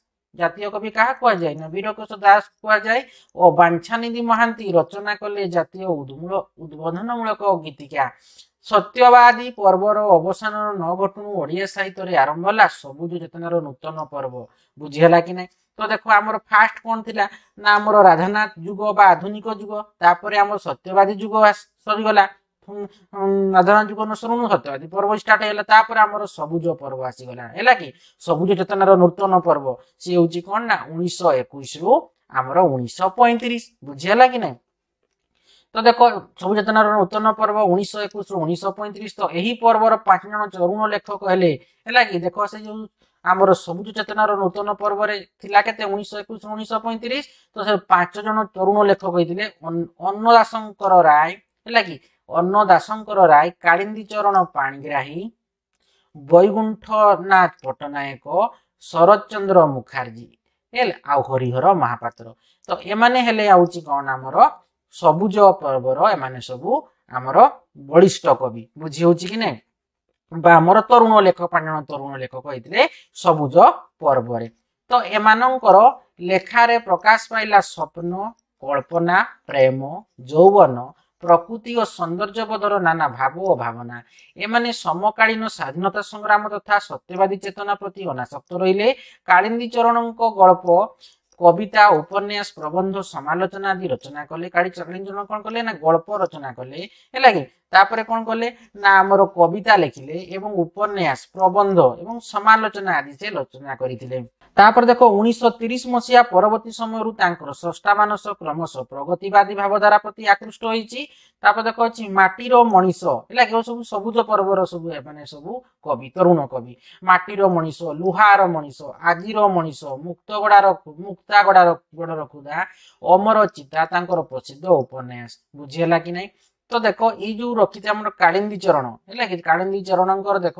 ଜାତୀୟ କବି କାହା କୁହାଯାଏ কুযায় না ଦାସ କୁହାଯାଏ ଓ ও ମହାନ୍ତି ରଚନା କଲେ ଜାତୀୟ ଉଦ୍ମୂଳ উদ্বোধনমূলক ଗୀତିକା ସତ୍ୟବାଦୀ ପର୍ବର ଅବସାନର ନ ଘଟୁଣୁ ଓଡ଼ିଆ ସାହିତ୍ୟରେ ଆରମ୍ଭ ହେଲା ସବୁଜ ଚେତନାର ନୂତନ ପର୍ବ ବୁଝିହେଲା କି ନାହିଁ ତ ଦେଖ ଆମର ଫାଷ୍ଟ କ'ଣ ଥିଲା ନା ଆମର ରାଧାନାଥ ଯୁଗ ବା ଆଧୁନିକ ଯୁଗ ତାପରେ ଆମର ସତ୍ୟବାଦୀ ଯୁଗ ସରିଗଲା ରାଧାନାଥ ଯୁଗ ନ ଶୁଣୁ ସତ୍ୟବାଦୀ ପର୍ବ ଷ୍ଟାର୍ଟ ହେଇଗଲା ତାପରେ ଆମର ସବୁଜ ପର୍ବ ଆସିଗଲା ହେଲା କି ସବୁଜ ଚେତନାର ନୂତନ ପର୍ବ ସିଏ ହେଉଛି କ'ଣ ନା ଉଣେଇଶହ ଏକୋଇଶରୁ ଆମର ଉଣେଇଶହ ପଇଁତିରିଶ ବୁଝିହେଲା କି ନାହିଁ ତ ଦେଖ ସବୁ ଚେତନାର ନୂତନ ପର୍ବ ଉଣେଇଶହ ଏକୋଇଶରୁ ଉଣେଇଶହ ପଇଁତିରିଶ ତ ଏହି ପର୍ବର ପାଞ୍ଚ ଜଣ ଚରୁଣ ଲେଖକ ହେଲେ ହେଲା କି ଦେଖ ସେ ଯୋଉ ଆମର ସବୁଜ ଚେତନାର ନୂତନ ପର୍ବରେ ଥିଲା କେତେ ଉଣେଇଶହ ଏକୋଇଶ ଉଣେଇଶହ ପଇଁତିରିଶ ତ ସେ ପାଞ୍ଚ ଜଣ ତରୁଣ ଲେଖକ ହେଇଥିଲେ ଅନ୍ନଦାସଙ୍କର ରାୟ ହେଲା କି ଅନ୍ନଦାସଙ୍କର ରାୟ କାଳିନ୍ଦୀ ଚରଣ ପାଣିଗ୍ରାହୀ ବୈକୁଣ୍ଠନାଥ ପଟ୍ଟନାୟକ ଶରତ ଚନ୍ଦ୍ର ମୁଖାର୍ଜୀ ହେଲେ ଆଉ ହରିହର ମହାପାତ୍ର ତ ଏମାନେ ହେଲେ ଆଉଛି କଣ ଆମର ସବୁଜ ପର୍ବର ଏମାନେ ସବୁ ଆମର ବଳିଷ୍ଠ କବି ବୁଝି ହଉଛି କି ନାହିଁ ବା ଆମର ତରୁଣ ଲେଖକ ପାଣ୍ଡଣ ତରୁଣ ଲେଖକ ହେଇଥିଲେ ସବୁଜ ପର୍ବରେ ତ ଏମାନଙ୍କର ଲେଖାରେ ପ୍ରକାଶ ପାଇଲା ସ୍ୱପ୍ନ କଳ୍ପନା ପ୍ରେମ ଯୌବନ ପ୍ରକୃତି ଓ ସୌନ୍ଦର୍ଯ୍ୟ ସୌନ୍ଦର୍ଯ୍ୟବୋଧର ନାନା ଭାବ ଓ ଭାବନା ଏମାନେ ସମକାଳୀନ ସ୍ୱାଧୀନତା ସଂଗ୍ରାମ ତଥା ସତ୍ୟବାଦୀ ଚେତନା ପ୍ରତି ଅନାସକ୍ତ ରହିଲେ କାଳିନ୍ଦୀ ଚରଣଙ୍କ ଗଳ୍ପ କବିତା ଉପନ୍ୟାସ ପ୍ରବନ୍ଧ ସମାଲୋଚନା ଆଦି ରଚନା କଲେ କାଳୀଚରଣ ଜଣ କଣ କଲେ ନା ଗଳ୍ପ ରଚନା କଲେ ହେଲା କି ତାପରେ କଣ କଲେ ନା ଆମର କବିତା ଲେଖିଲେ ଏବଂ ଉପନ୍ୟାସ ପ୍ରବନ୍ଧ ଏବଂ ସମାଲୋଚନା ଆଦି ସେ ରଚନା କରିଥିଲେ ତାପରେ ଦେଖ ଉଣେଇଶହ ତିରିଶ ମସିହା ପରବର୍ତ୍ତୀ ସମୟରୁ ତାଙ୍କର ଷଷ୍ଠାମାନସ କ୍ରମଶଃ ପ୍ରଗତିବାଦୀ ଭାବଧାରା ପ୍ରତି ଆକୃଷ୍ଟ ହୋଇଛି ତାପରେ ଦେଖ ଅଛି ମାଟିର ମଣିଷ ହେଲା କେଉଁ ସବୁଜ ପର୍ବର ସବୁ ସବୁ କବି ତରୁଣ କବି ମାଟିର ମଣିଷ ଲୁହାର ମଣିଷ ଆଜିର ମଣିଷ ମୁକ୍ତଗଡ଼ାର ମୁକ୍ତାଗଡ଼ାର ଗୋଡ଼ର କୁଦା ଅମର ଚିତା ତାଙ୍କର ପ୍ରସିଦ୍ଧ ଉପନ୍ୟାସ ବୁଝିହେଲା କି ନାହିଁ ତ ଦେଖ ଏଇ ଯୋଉ ରଖିଛି ଆମର କାଳିନ୍ଦୀ ଚରଣ ହେଲା କି କାଳିନ୍ଦୀ ଚରଣଙ୍କର ଦେଖ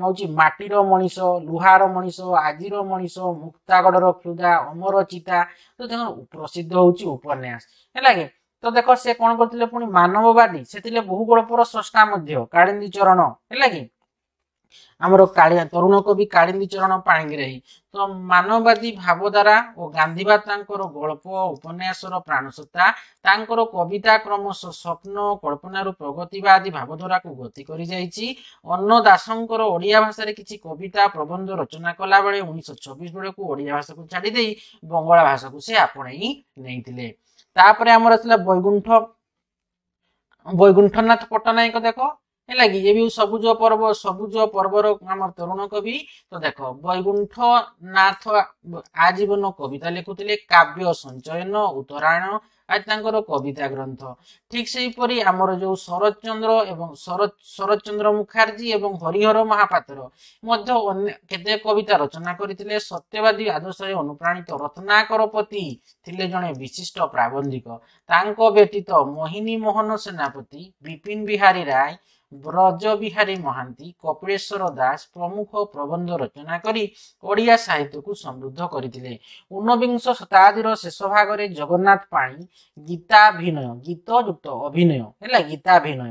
ହଉଛି ମାଟିର ମଣିଷ ଲୁହାର ମଣିଷ ଆଜିର ମଣିଷ ମୁକ୍ତାଗଡ଼ର କ୍ଷୁଦା ଅମର ଚିତା ତ ଦେଖ ପ୍ରସିଦ୍ଧ ହଉଛି ଉପନ୍ୟାସ ହେଲା କି ତ ଦେଖ ସେ କଣ କରିଥିଲେ ପୁଣି ମାନବବାଦୀ ସେଥିରେ ବହୁ ଗଳ୍ପର ସ୍ରଷ୍ଟା ମଧ୍ୟ କାଳିନ୍ଦୀ ଚରଣ ହେଲା କି ଆମର କାଳିଆ ତରୁଣ କବି କାଳିନ୍ଦୀ ଚରଣ ପାଣିଗ୍ରାହୀ ତ ମାନବବାଦୀ ଭାବଧାରା ଓ ଗାନ୍ଧୀବା ତାଙ୍କର ଗଳ୍ପ ଉପନ୍ୟାସର ପ୍ରାଣସତା ତାଙ୍କର କବିତା କ୍ରମଶଃ ସ୍ୱପ୍ନ କଳ୍ପନାରୁ ପ୍ରଗତିବା ଆଦି ଭାବଧାରାକୁ ଗତି କରିଯାଇଛି ଅନ୍ନ ଦାସଙ୍କର ଓଡ଼ିଆ ଭାଷାରେ କିଛି କବିତା ପ୍ରବନ୍ଧ ରଚନା କଲାବେଳେ ଉଣେଇଶହ ଚବିଶ ବେଳକୁ ଓଡ଼ିଆ ଭାଷାକୁ ଛାଡ଼ିଦେଇ ବଙ୍ଗଳା ଭାଷାକୁ ସେ ଆପଣେଇ ନେଇଥିଲେ ତାପରେ ଆମର ଆସିଲା ବୈଗୁଣ୍ଠ ବୈଗୁଣ୍ଠନାଥ ପଟ୍ଟନାୟକ ଦେଖ ହେଲା କି ଏବେ ସବୁଜ ପର୍ବ ସବୁଜ ପର୍ବର ଆମର ତରୁଣ କବି ତ ଦେଖ ବୈକୁଣ୍ଠ ନାଥ ଆଜୀବନ କବିତା ଲେଖୁଥିଲେ କାବ୍ୟ ସଞ୍ଚୟନ ଉତ୍ତରାୟଣ ଆଜି ତାଙ୍କର କବିତା ଗ୍ରନ୍ଥ ଠିକ ସେହିପରି ଆମର ଯୋଉ ଶରତ ଚନ୍ଦ୍ର ଏବଂ ଶରତ ଚନ୍ଦ୍ର ମୁଖାର୍ଜୀ ଏବଂ ହରିହର ମହାପାତ୍ର ମଧ୍ୟ ଅନ୍ୟ କେତେ କବିତା ରଚନା କରିଥିଲେ ସତ୍ୟବାଦୀ ଆଦର୍ଶରେ ଅନୁପ୍ରାଣିତ ରତ୍ନାକର ପତି ଥିଲେ ଜଣେ ବିଶିଷ୍ଟ ପ୍ରାବନ୍ଧିକ ତାଙ୍କ ବ୍ୟତୀତ ମୋହିନୀ ମୋହନ ସେନାପତି ବିପିନ ବିହାରୀ ରାୟ ବ୍ରଜବିହାରୀ ମହାନ୍ତି କପିଳେଶ୍ୱର ଦାସ ପ୍ରମୁଖ ପ୍ରବନ୍ଧ ରଚନା କରି ଓଡ଼ିଆ ସାହିତ୍ୟକୁ ସମୃଦ୍ଧ କରିଥିଲେ ଉନବିଂଶ ଶତାବ୍ଦୀର ଶେଷ ଭାଗରେ ଜଗନ୍ନାଥ ପାଣି ଗୀତାଭିନୟ ଗୀତ ଯୁକ୍ତ ଅଭିନୟ ହେଲା ଗୀତାଭିନୟ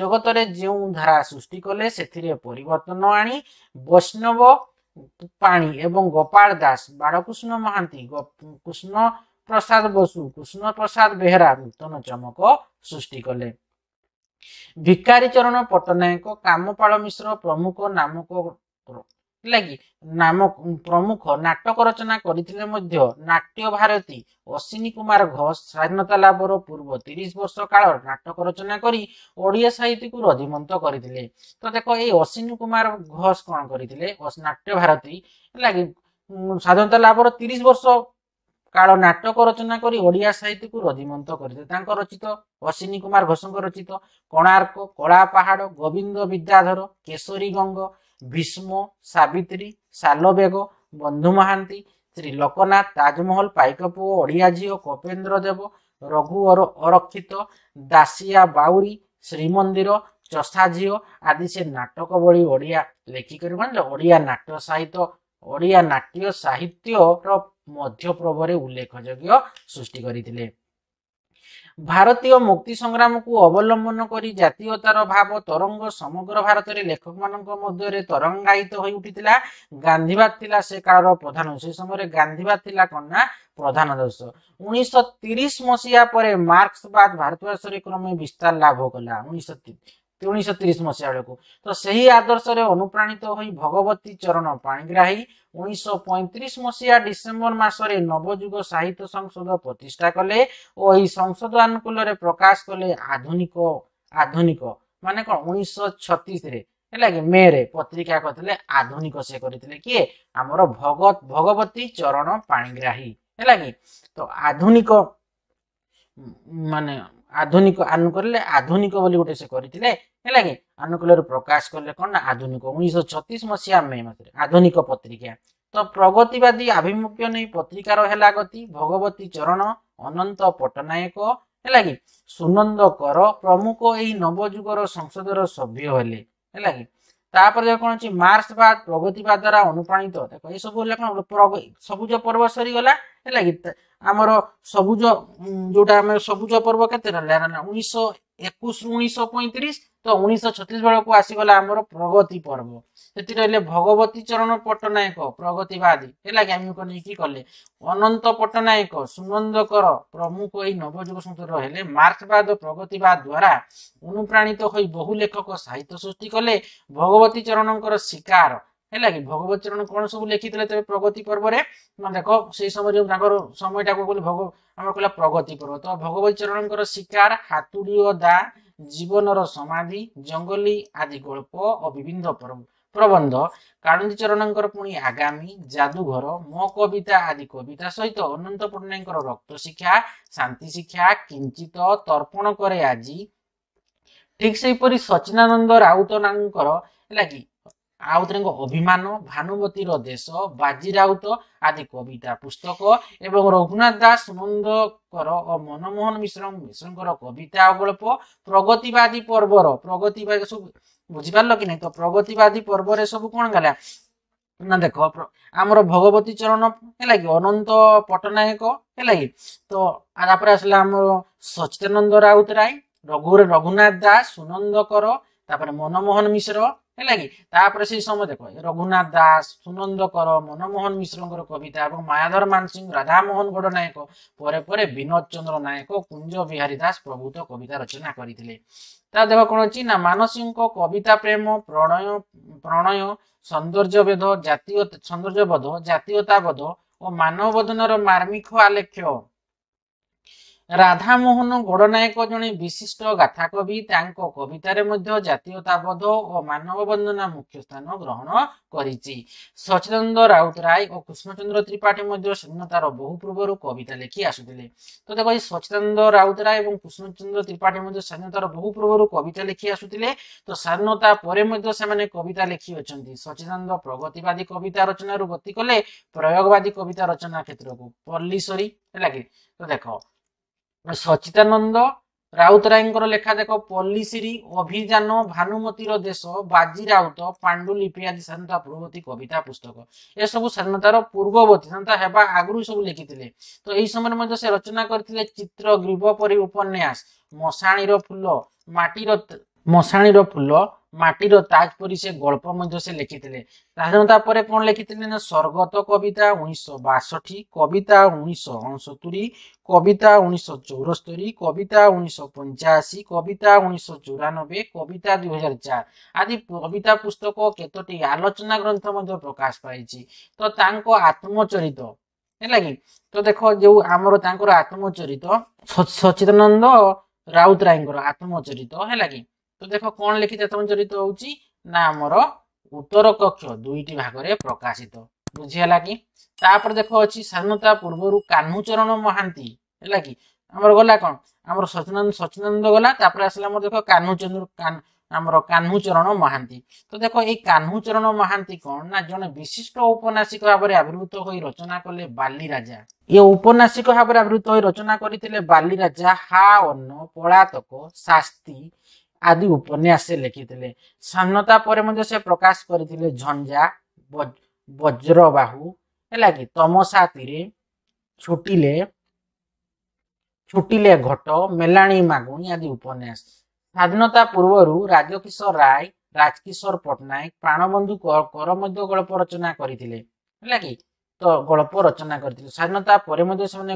ଜଗତରେ ଯେଉଁ ଧାରା ସୃଷ୍ଟି କଲେ ସେଥିରେ ପରିବର୍ତ୍ତନ ଆଣି ବୈଷ୍ଣବ ପାଣି ଏବଂ ଗୋପାଳ ଦାସ ବାଳକୃଷ୍ଣ ମହାନ୍ତି କୃଷ୍ଣ ପ୍ରସାଦ ବସୁ କୃଷ୍ଣ ପ୍ରସାଦ ବେହେରା ନୂତନ ଚମକ ସୃଷ୍ଟି କଲେ ଭିକାରୀ ଚରଣ ପଟ୍ଟନାୟକ କାମପାଳ ମିଶ୍ର ପ୍ରମୁଖ ନାମକ ଲାଗି ନାମ ପ୍ରମୁଖ ନାଟକ ରଚନା କରିଥିଲେ ମଧ୍ୟ ନାଟ୍ୟ ଭାରତୀ ଅଶ୍ୱିନୀ କୁମାର ଘୋଷ ସ୍ୱାଧୀନତା ଲାଭର ପୂର୍ବ ତିରିଶ ବର୍ଷ କାଳ ନାଟକ ରଚନା କରି ଓଡ଼ିଆ ସାହିତ୍ୟକୁ ରଧିମନ୍ତ କରିଥିଲେ ତ ଦେଖ ଏଇ ଅଶ୍ୱିନୀ କୁମାର ଘୋଷ କ'ଣ କରିଥିଲେ ନାଟ୍ୟ ଭାରତୀ ଲାଗି ସ୍ୱାଧୀନତା ଲାଭର ତିରିଶ ବର୍ଷ କାଳ ନାଟକ ରଚନା କରି ଓଡ଼ିଆ ସାହିତ୍ୟକୁ ରଜିମନ୍ତ କରିଥିଲେ ତାଙ୍କ ରଚିତ ଅଶ୍ୱିନୀ କୁମାର ଘୋଷଙ୍କ ରଚିତ କୋଣାର୍କ କଳା ପାହାଡ଼ ଗୋବିନ୍ଦ ବିଦ୍ୟାଧର କେଶରୀ ଗଙ୍ଗ ଭୀଷ୍ମ ସାବିତ୍ରୀ ସାଲବେଗ ବନ୍ଧୁ ମହାନ୍ତି ଶ୍ରୀ ଲୋକନାଥ ତାଜମହଲ ପାଇକ ପୁଅ ଓଡ଼ିଆ ଝିଅ କପେନ୍ଦ୍ର ଦେବ ରଘୁ ଅରକ୍ଷିତ ଦାସିଆ ବାଉରୀ ଶ୍ରୀମନ୍ଦିର ଚଷା ଝିଅ ଆଦି ସେ ନାଟକ ଭଳି ଓଡ଼ିଆ ଲେଖିକରି ମାନେ ଓଡ଼ିଆ ନାଟକ ସାହିତ୍ୟ ଓଡ଼ିଆ ନାଟ୍ୟ ସାହିତ୍ୟର ମଧ୍ୟପ୍ରଭରେ ଉଲ୍ଲେଖଯୋଗ୍ୟ ସୃଷ୍ଟି କରିଥିଲେ ଭାରତୀୟ ମୁକ୍ତି ସଂଗ୍ରାମକୁ ଅବଲମ୍ବନ କରି ଜାତୀୟତାର ଭାବ ତରଙ୍ଗ ସମଗ୍ର ଭାରତରେ ଲେଖକମାନଙ୍କ ମଧ୍ୟରେ ତରଙ୍ଗାୟିତ ହୋଇ ଉଠିଥିଲା ଗାନ୍ଧୀବାଦ ଥିଲା ସେ କାଳର ପ୍ରଧାନ ସେ ସମୟରେ ଗାନ୍ଧୀବାଦ ଥିଲା କନ୍ୟା ପ୍ରଧାନ ଦୋଷ ଉଣେଇଶହ ତିରିଶ ମସିହା ପରେ ମାର୍କସବାଦ ଭାରତବର୍ଷରେ କ୍ରମେ ବିସ୍ତାର ଲାଭ କଲା ଉଣେଇଶହ ଉଣେଇଶହ ତିରିଶ ମସିହା ବେଳକୁ ତ ସେହି ଆଦର୍ଶରେ ଅନୁପ୍ରାଣିତ ହୋଇ ଭଗବତୀ ଚରଣ ପାଣିଗ୍ରାହୀ ଉଣେଇଶହ ପଇଁତିରିଶ ମସିହା ଡିସେମ୍ବର ମାସରେ ନବଯୁଗ ସାହିତ୍ୟ ସଂସଦ ପ୍ରତିଷ୍ଠା କଲେ ଓ ଏହି ସଂସଦ ଆନୁକୂଲ୍ୟରେ ପ୍ରକାଶ କଲେ ଆଧୁନିକ ଆଧୁନିକ ମାନେ କଣ ଉଣେଇଶହ ଛତିଶରେ ହେଲା କି ମେରେ ପତ୍ରିକା କରିଥିଲେ ଆଧୁନିକ ସେ କରିଥିଲେ କିଏ ଆମର ଭଗତ ଭଗବତୀ ଚରଣ ପାଣିଗ୍ରାହୀ ହେଲା କି ତ ଆଧୁନିକ ମାନେ ଆଧୁନିକ ଆନୁକୂଲ୍ୟ ଆଧୁନିକ ବୋଲି ଗୋଟେ ସେ କରିଥିଲେ ହେଲା କି ଆନୁକୂଲ୍ୟରେ ପ୍ରକାଶ କଲେ କ'ଣ ନା ଆଧୁନିକ ଉଣେଇଶହ ଛତିଶ ମସିହା ମେ ମାସରେ ଆଧୁନିକ ପତ୍ରିକା ତ ପ୍ରଗତିବାଦୀ ଆଭିମୁଖ୍ୟ ନେଇ ପତ୍ରିକାର ହେଲା ଗତି ଭଗବତୀ ଚରଣ ଅନନ୍ତ ପଟ୍ଟନାୟକ ହେଲା କି ସୁନନ୍ଦ କର ପ୍ରମୁଖ ଏହି ନବଯୁଗର ସଂସଦର ସଭ୍ୟ ହେଲେ ହେଲା କି ତାପରେ ଯখন ଅଛି ପ୍ରଗତି ବା ଦ୍ୱାରା ଅନୁପ୍ରାଣିତ ଦେଖ ଏସବୁ ହେଲା କ'ଣ ସବୁଜ ପର୍ବ ସରିଗଲା ହେଲା କି ଆମର ସବୁଜ ଯୋଉଟା ଆମେ ସବୁଜ ପର୍ବ କେତେ ରହିଲା ଉଣେଇଶହ একুশ উনিশশো পঁয়ত্রিশ ତ ଉଣେଇଶହ ଛତିଶ ବେଳକୁ ଆସିଗଲା ଆମର ପ୍ରଗତି ପର୍ବ ସେଠି ରହିଲେ ଭଗବତୀ ଚରଣ ପଟ୍ଟନାୟକ ପ୍ରଗତିବାଦୀ ହେଲା କି ଆମକୁ ନେଇକି କଲେ ଅନନ୍ତ ପଟ୍ଟନାୟକ ସୁନନ୍ଦକର ପ୍ରମୁଖ ଏହି ନବଯୁଗ ସନ୍ତର ହେଲେ ମାର୍କ୍ସବାଦ ପ୍ରଗତିବାଦ ଦ୍ୱାରା ଅନୁପ୍ରାଣିତ ହୋଇ ବହୁ ଲେଖକ ସାହିତ୍ୟ ସୃଷ୍ଟି କଲେ ଭଗବତୀ ଚରଣଙ୍କର ଶିକାର ହେଲା କି ଭଗବତ ଚରଣ କ'ଣ ସବୁ ଲେଖିଥିଲେ ତେବେ ପ୍ରଗତି ପର୍ବରେ ଦେଖ ସେଇ ସମୟରେ ଯୋଉ ତାଙ୍କର ସମୟଟାକୁ କହିଲେ ଭଗ ଆମର କହିଲା ପ୍ରଗତି ପର୍ବ ତ ଭଗବତ ଚରଣଙ୍କର ଶିକାର ହାତୁଡ଼ି ଓ ଦା ଜୀବନର ସମାଧି ଜଙ୍ଗଲୀ ଆଦି ଗଳ୍ପ ଓ ବିଭିନ୍ନ ପ୍ରବନ୍ଧ କାଳନ୍ଦୀ ଚରଣଙ୍କର ପୁଣି ଆଗାମୀ ଯାଦୁଘର ମୋ କବିତା ଆଦି କବିତା ସହିତ ଅନନ୍ତ ପଟ୍ଟନାୟକଙ୍କର ରକ୍ତ ଶିକ୍ଷା ଶାନ୍ତି ଶିକ୍ଷା କିଞ୍ଚିତ ତର୍ପଣ କରେ ଆଜି ଠିକ ସେହିପରି ସଚିନାନନ୍ଦ ନାଙ୍କର ହେଲା କି ଆଉତ୍ରେଙ୍କ ଅଭିମାନ ଭାନୁମତୀର ଦେଶ ବାଜି ରାଉତ ଆଦି କବିତା ପୁସ୍ତକ ଏବଂ ରଘୁନାଥ ଦାସ ମୁନ୍ଦଙ୍କର ଓ ମନମୋହନ ମିଶ୍ର ମିଶ୍ରଙ୍କର କବିତା ଓ ଗଳ୍ପ ପ୍ରଗତିବାଦୀ ପର୍ବର ପ୍ରଗତିବାଦୀ ସବୁ ବୁଝିପାରିଲ କି ନାହିଁ ତ ପ୍ରଗତିବାଦୀ ପର୍ବରେ ସବୁ କଣ ଗଲା ନା ଦେଖ ଆମର ଭଗବତୀ ଚରଣ ହେଲା କି ଅନନ୍ତ ପଟ୍ଟନାୟକ ହେଲା କି ତ ତାପରେ ଆସିଲା ଆମର ସଚ୍ଚିଦାନନ୍ଦ ରାଉତରାୟ ରଘୁ ରଘୁନାଥ ଦାସ ସୁନନ୍ଦ କର ତାପରେ ମନମୋହନ ମିଶ୍ର ହେଲା କି ତାପରେ ସେଇ ସମୟ ଦେଖ ରଘୁନାଥ ଦାସ ସୁନନ୍ଦ କର ମନମୋହନ ମିଶ୍ରଙ୍କର କବିତା ଏବଂ ମାୟାଧର ମାନସିଂ ରାଧାମୋହନ ଗଡ଼ ନାୟକ ପରେ ପରେ ବିନୋଦ ଚନ୍ଦ୍ର ନାୟକ କୁଞ୍ଜ ବିହାରୀ ଦାସ ପ୍ରଭୁତ କବିତା ରଚନା କରିଥିଲେ ତା ଦେହ କ'ଣ ଅଛି ନା ମାନସିଂଙ୍କ କବିତା ପ୍ରେମ ପ୍ରଣୟ ପ୍ରଣୟ ସୌନ୍ଦର୍ଯ୍ୟବେଦ ଜାତୀୟ ସୌନ୍ଦର୍ଯ୍ୟବୋଧ ଜାତୀୟତାବୋଧ ଓ ମାନବ ମାନବବୋଧନର ମାର୍ମିକ ଆଲେଖ୍ୟ ରାଧାମୋହନ ଗଡ଼ନାୟକ ଜଣେ ବିଶିଷ୍ଟ ଗାଥାକବି ତାଙ୍କ କବିତାରେ ମଧ୍ୟ ଜାତୀୟତାବୋଧ ଓ ମାନବବନ୍ଦନା ମୁଖ୍ୟ ସ୍ଥାନ ଗ୍ରହଣ କରିଛି ସଚିଦାନନ୍ଦ ରାଉତରାୟ ଓ କୃଷ୍ଣଚନ୍ଦ୍ର ତ୍ରିପାଠୀ ମଧ୍ୟ ସ୍ୱାଧୀନତାର ବହୁ ପୂର୍ବରୁ କବିତା ଲେଖି ଆସୁଥିଲେ ତ ଦେଖ ସଚିଦାନନ୍ଦ ରାଉତରାୟ ଏବଂ କୃଷ୍ଣଚନ୍ଦ୍ର ତ୍ରିପାଠୀ ମଧ୍ୟ ସ୍ୱାଧୀନତାର ବହୁ ପୂର୍ବରୁ କବିତା ଲେଖି ଆସୁଥିଲେ ତ ସ୍ୱାଧୀନତା ପରେ ମଧ୍ୟ ସେମାନେ କବିତା ଲେଖି ଅଛନ୍ତି ସଚିଦାନନ୍ଦ ପ୍ରଗତିବାଦୀ କବିତା ରଚନାରୁ ଗତି କଲେ ପ୍ରୟୋଗବାଦୀ କବିତା ରଚନା କ୍ଷେତ୍ରକୁ ପଲ୍ଲୀସରୀ ହେଲା କି ତ ଦେଖ ସଚିଦାନନ୍ଦ ରାଉତରାୟଙ୍କର ଲେଖା ଦେଖ ପଲ୍ଲିଶ୍ରୀ ଅଭିଯାନ ଭାନୁମତିର ଦେଶ ବାଜି ରାଉତ ପାଣ୍ଡୁଲିପି ଆଦି ସ୍ୱାଧୀନତା ପୂର୍ବବର୍ତ୍ତୀ କବିତା ପୁସ୍ତକ ଏସବୁ ସ୍ୱାଧୀନତାର ପୂର୍ବବର୍ତ୍ତୀ ସ୍ୱାଧୀନତା ହେବା ଆଗରୁ ସବୁ ଲେଖିଥିଲେ ତ ଏହି ସମୟରେ ମଧ୍ୟ ସେ ରଚନା କରିଥିଲେ ଚିତ୍ର ଗ୍ରୀବ ପରି ଉପନ୍ୟାସ ମଶାଣିର ଫୁଲ ମାଟିର ମଶାଣିର ଫୁଲ ମାଟିର ତାଜ ପରି ସେ ଗଳ୍ପ ମଧ୍ୟ ସେ ଲେଖିଥିଲେ ସ୍ୱାଧୀନତା ପରେ କ'ଣ ଲେଖିଥିଲେ ନା ସ୍ୱର୍ଗତ କବିତା ଉଣେଇଶହ ବାଷଠି କବିତା ଉଣେଇଶହ ଅଣସତୁରି କବିତା ଉଣେଇଶହ ଚଉରାସ୍ତରୀ କବିତା ଉଣେଇଶହ ପଞ୍ଚାଅଶୀ କବିତା ଉଣେଇଶହ ଚଉରାନବେ କବିତା ଦୁଇ ହଜାର ଚାରି ଆଦି କବିତା ପୁସ୍ତକ କେତୋଟି ଆଲୋଚନା ଗ୍ରନ୍ଥ ମଧ୍ୟ ପ୍ରକାଶ ପାଇଛି ତ ତାଙ୍କ ଆତ୍ମଚରିତ ହେଲା କି ତ ଦେଖ ଯୋଉ ଆମର ତାଙ୍କର ଆତ୍ମଚରିତ ସଚିଦାନନ୍ଦ ରାଉତରାୟଙ୍କର ଆତ୍ମଚରିତ ହେଲା କି ତ ଦେଖ କ'ଣ ଲେଖିଚେତନ ଜଡ଼ିତ ହେଉଛି ନା ଆମର ଉତ୍ତର କକ୍ଷ ଦୁଇଟି ଭାଗରେ ପ୍ରକାଶିତ ବୁଝିହେଲା କି ତାପରେ ଦେଖ ଅଛି ସ୍ୱାଧୀନତା ପୂର୍ବରୁ କାହ୍ନୁଚରଣ ମହାନ୍ତି ହେଲା କି ଆମର ଗଲା କ'ଣ ଆମର ସଚିଦାନନ୍ଦ ସଚିଦାନନ୍ଦ ଗଲା ତାପରେ ଆସିଲା ଆମର ଦେଖ କାହ୍ନୁଚନ୍ଦ୍ର ଆମର କାହ୍ନୁଚରଣ ମହାନ୍ତି ତ ଦେଖ ଏଇ କାହ୍ନୁଚରଣ ମହାନ୍ତି କ'ଣ ନା ଜଣେ ବିଶିଷ୍ଟ ଔପନ୍ୟାସିକ ଭାବରେ ଆବିର୍ଭୂତ ହୋଇ ରଚନା କଲେ ବାଲି ରାଜା ଏ ଔପନ୍ୟାସିକ ଭାବରେ ଆବିର୍ଭୂତ ହୋଇ ରଚନା କରିଥିଲେ ବାଲି ରାଜା ହା ଅନ୍ନ ପଳାତକ ଶାସ୍ତି आदि उपन्यास से प्रका झञ्जाले घट मेलागुणी आदि उपन्यास स्वाधीनता पूर्व राजकिशोर राय राजकिशोर पट्टनायक प्राणबन्धु कर गल्प रचना गरि तो गल्प रचना स्वाधीनता परे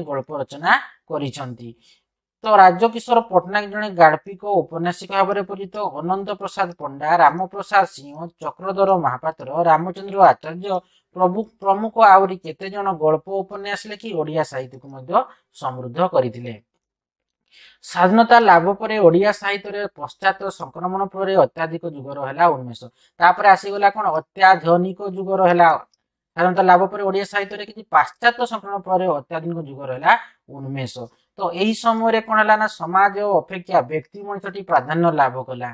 गल्प रचना गरि ରାଜକିଶୋର ପଟ୍ଟନାୟକ ଜଣେ ଗାର୍ପିକ ଉପନ୍ୟାସିକ ଭାବରେ ପରିଚିତ ଅନନ୍ତ ପ୍ରସାଦ ପଣ୍ଡା ରାମପ୍ରସାଦ ସିଂହ ଚକ୍ରଧର ମହାପାତ୍ର ରାମଚନ୍ଦ୍ର ଆଚାର୍ଯ୍ୟ ପ୍ରଭୁ ପ୍ରମୁଖ ଆହୁରି କେତେଜଣ ଗଳ୍ପ ଉପନ୍ୟାସ ଲେଖି ଓଡ଼ିଆ ସାହିତ୍ୟକୁ ମଧ୍ୟ ସମୃଦ୍ଧ କରିଥିଲେ ସ୍ୱାଧୀନତା ଲାଭ ପରେ ଓଡ଼ିଆ ସାହିତ୍ୟରେ ପଶ୍ଚାତ ସଂକ୍ରମଣ ପରେ ଅତ୍ୟାଧିକ ଯୁଗର ହେଲା ଉନ୍ମେଷ ତାପରେ ଆସିଗଲା କ'ଣ ଅତ୍ୟାଧୁନିକ ଯୁଗର ହେଲା ସ୍ୱାଧୀନତା ଲାଭ ପରେ ଓଡ଼ିଆ ସାହିତ୍ୟରେ କିଛି ପାଶ୍ଚାତ୍ୟ ସଂକ୍ରମଣ ପରେ ଅତ୍ୟାଧୁନିକ ଯୁଗର ହେଲା ଉନ୍ମେଷ ତ ଏହି ସମୟରେ କ'ଣ ହେଲା ନା ସମାଜ ଅପେକ୍ଷା ବ୍ୟକ୍ତି ମଣିଷଟି ପ୍ରାଧାନ୍ୟ ଲାଭ କଲା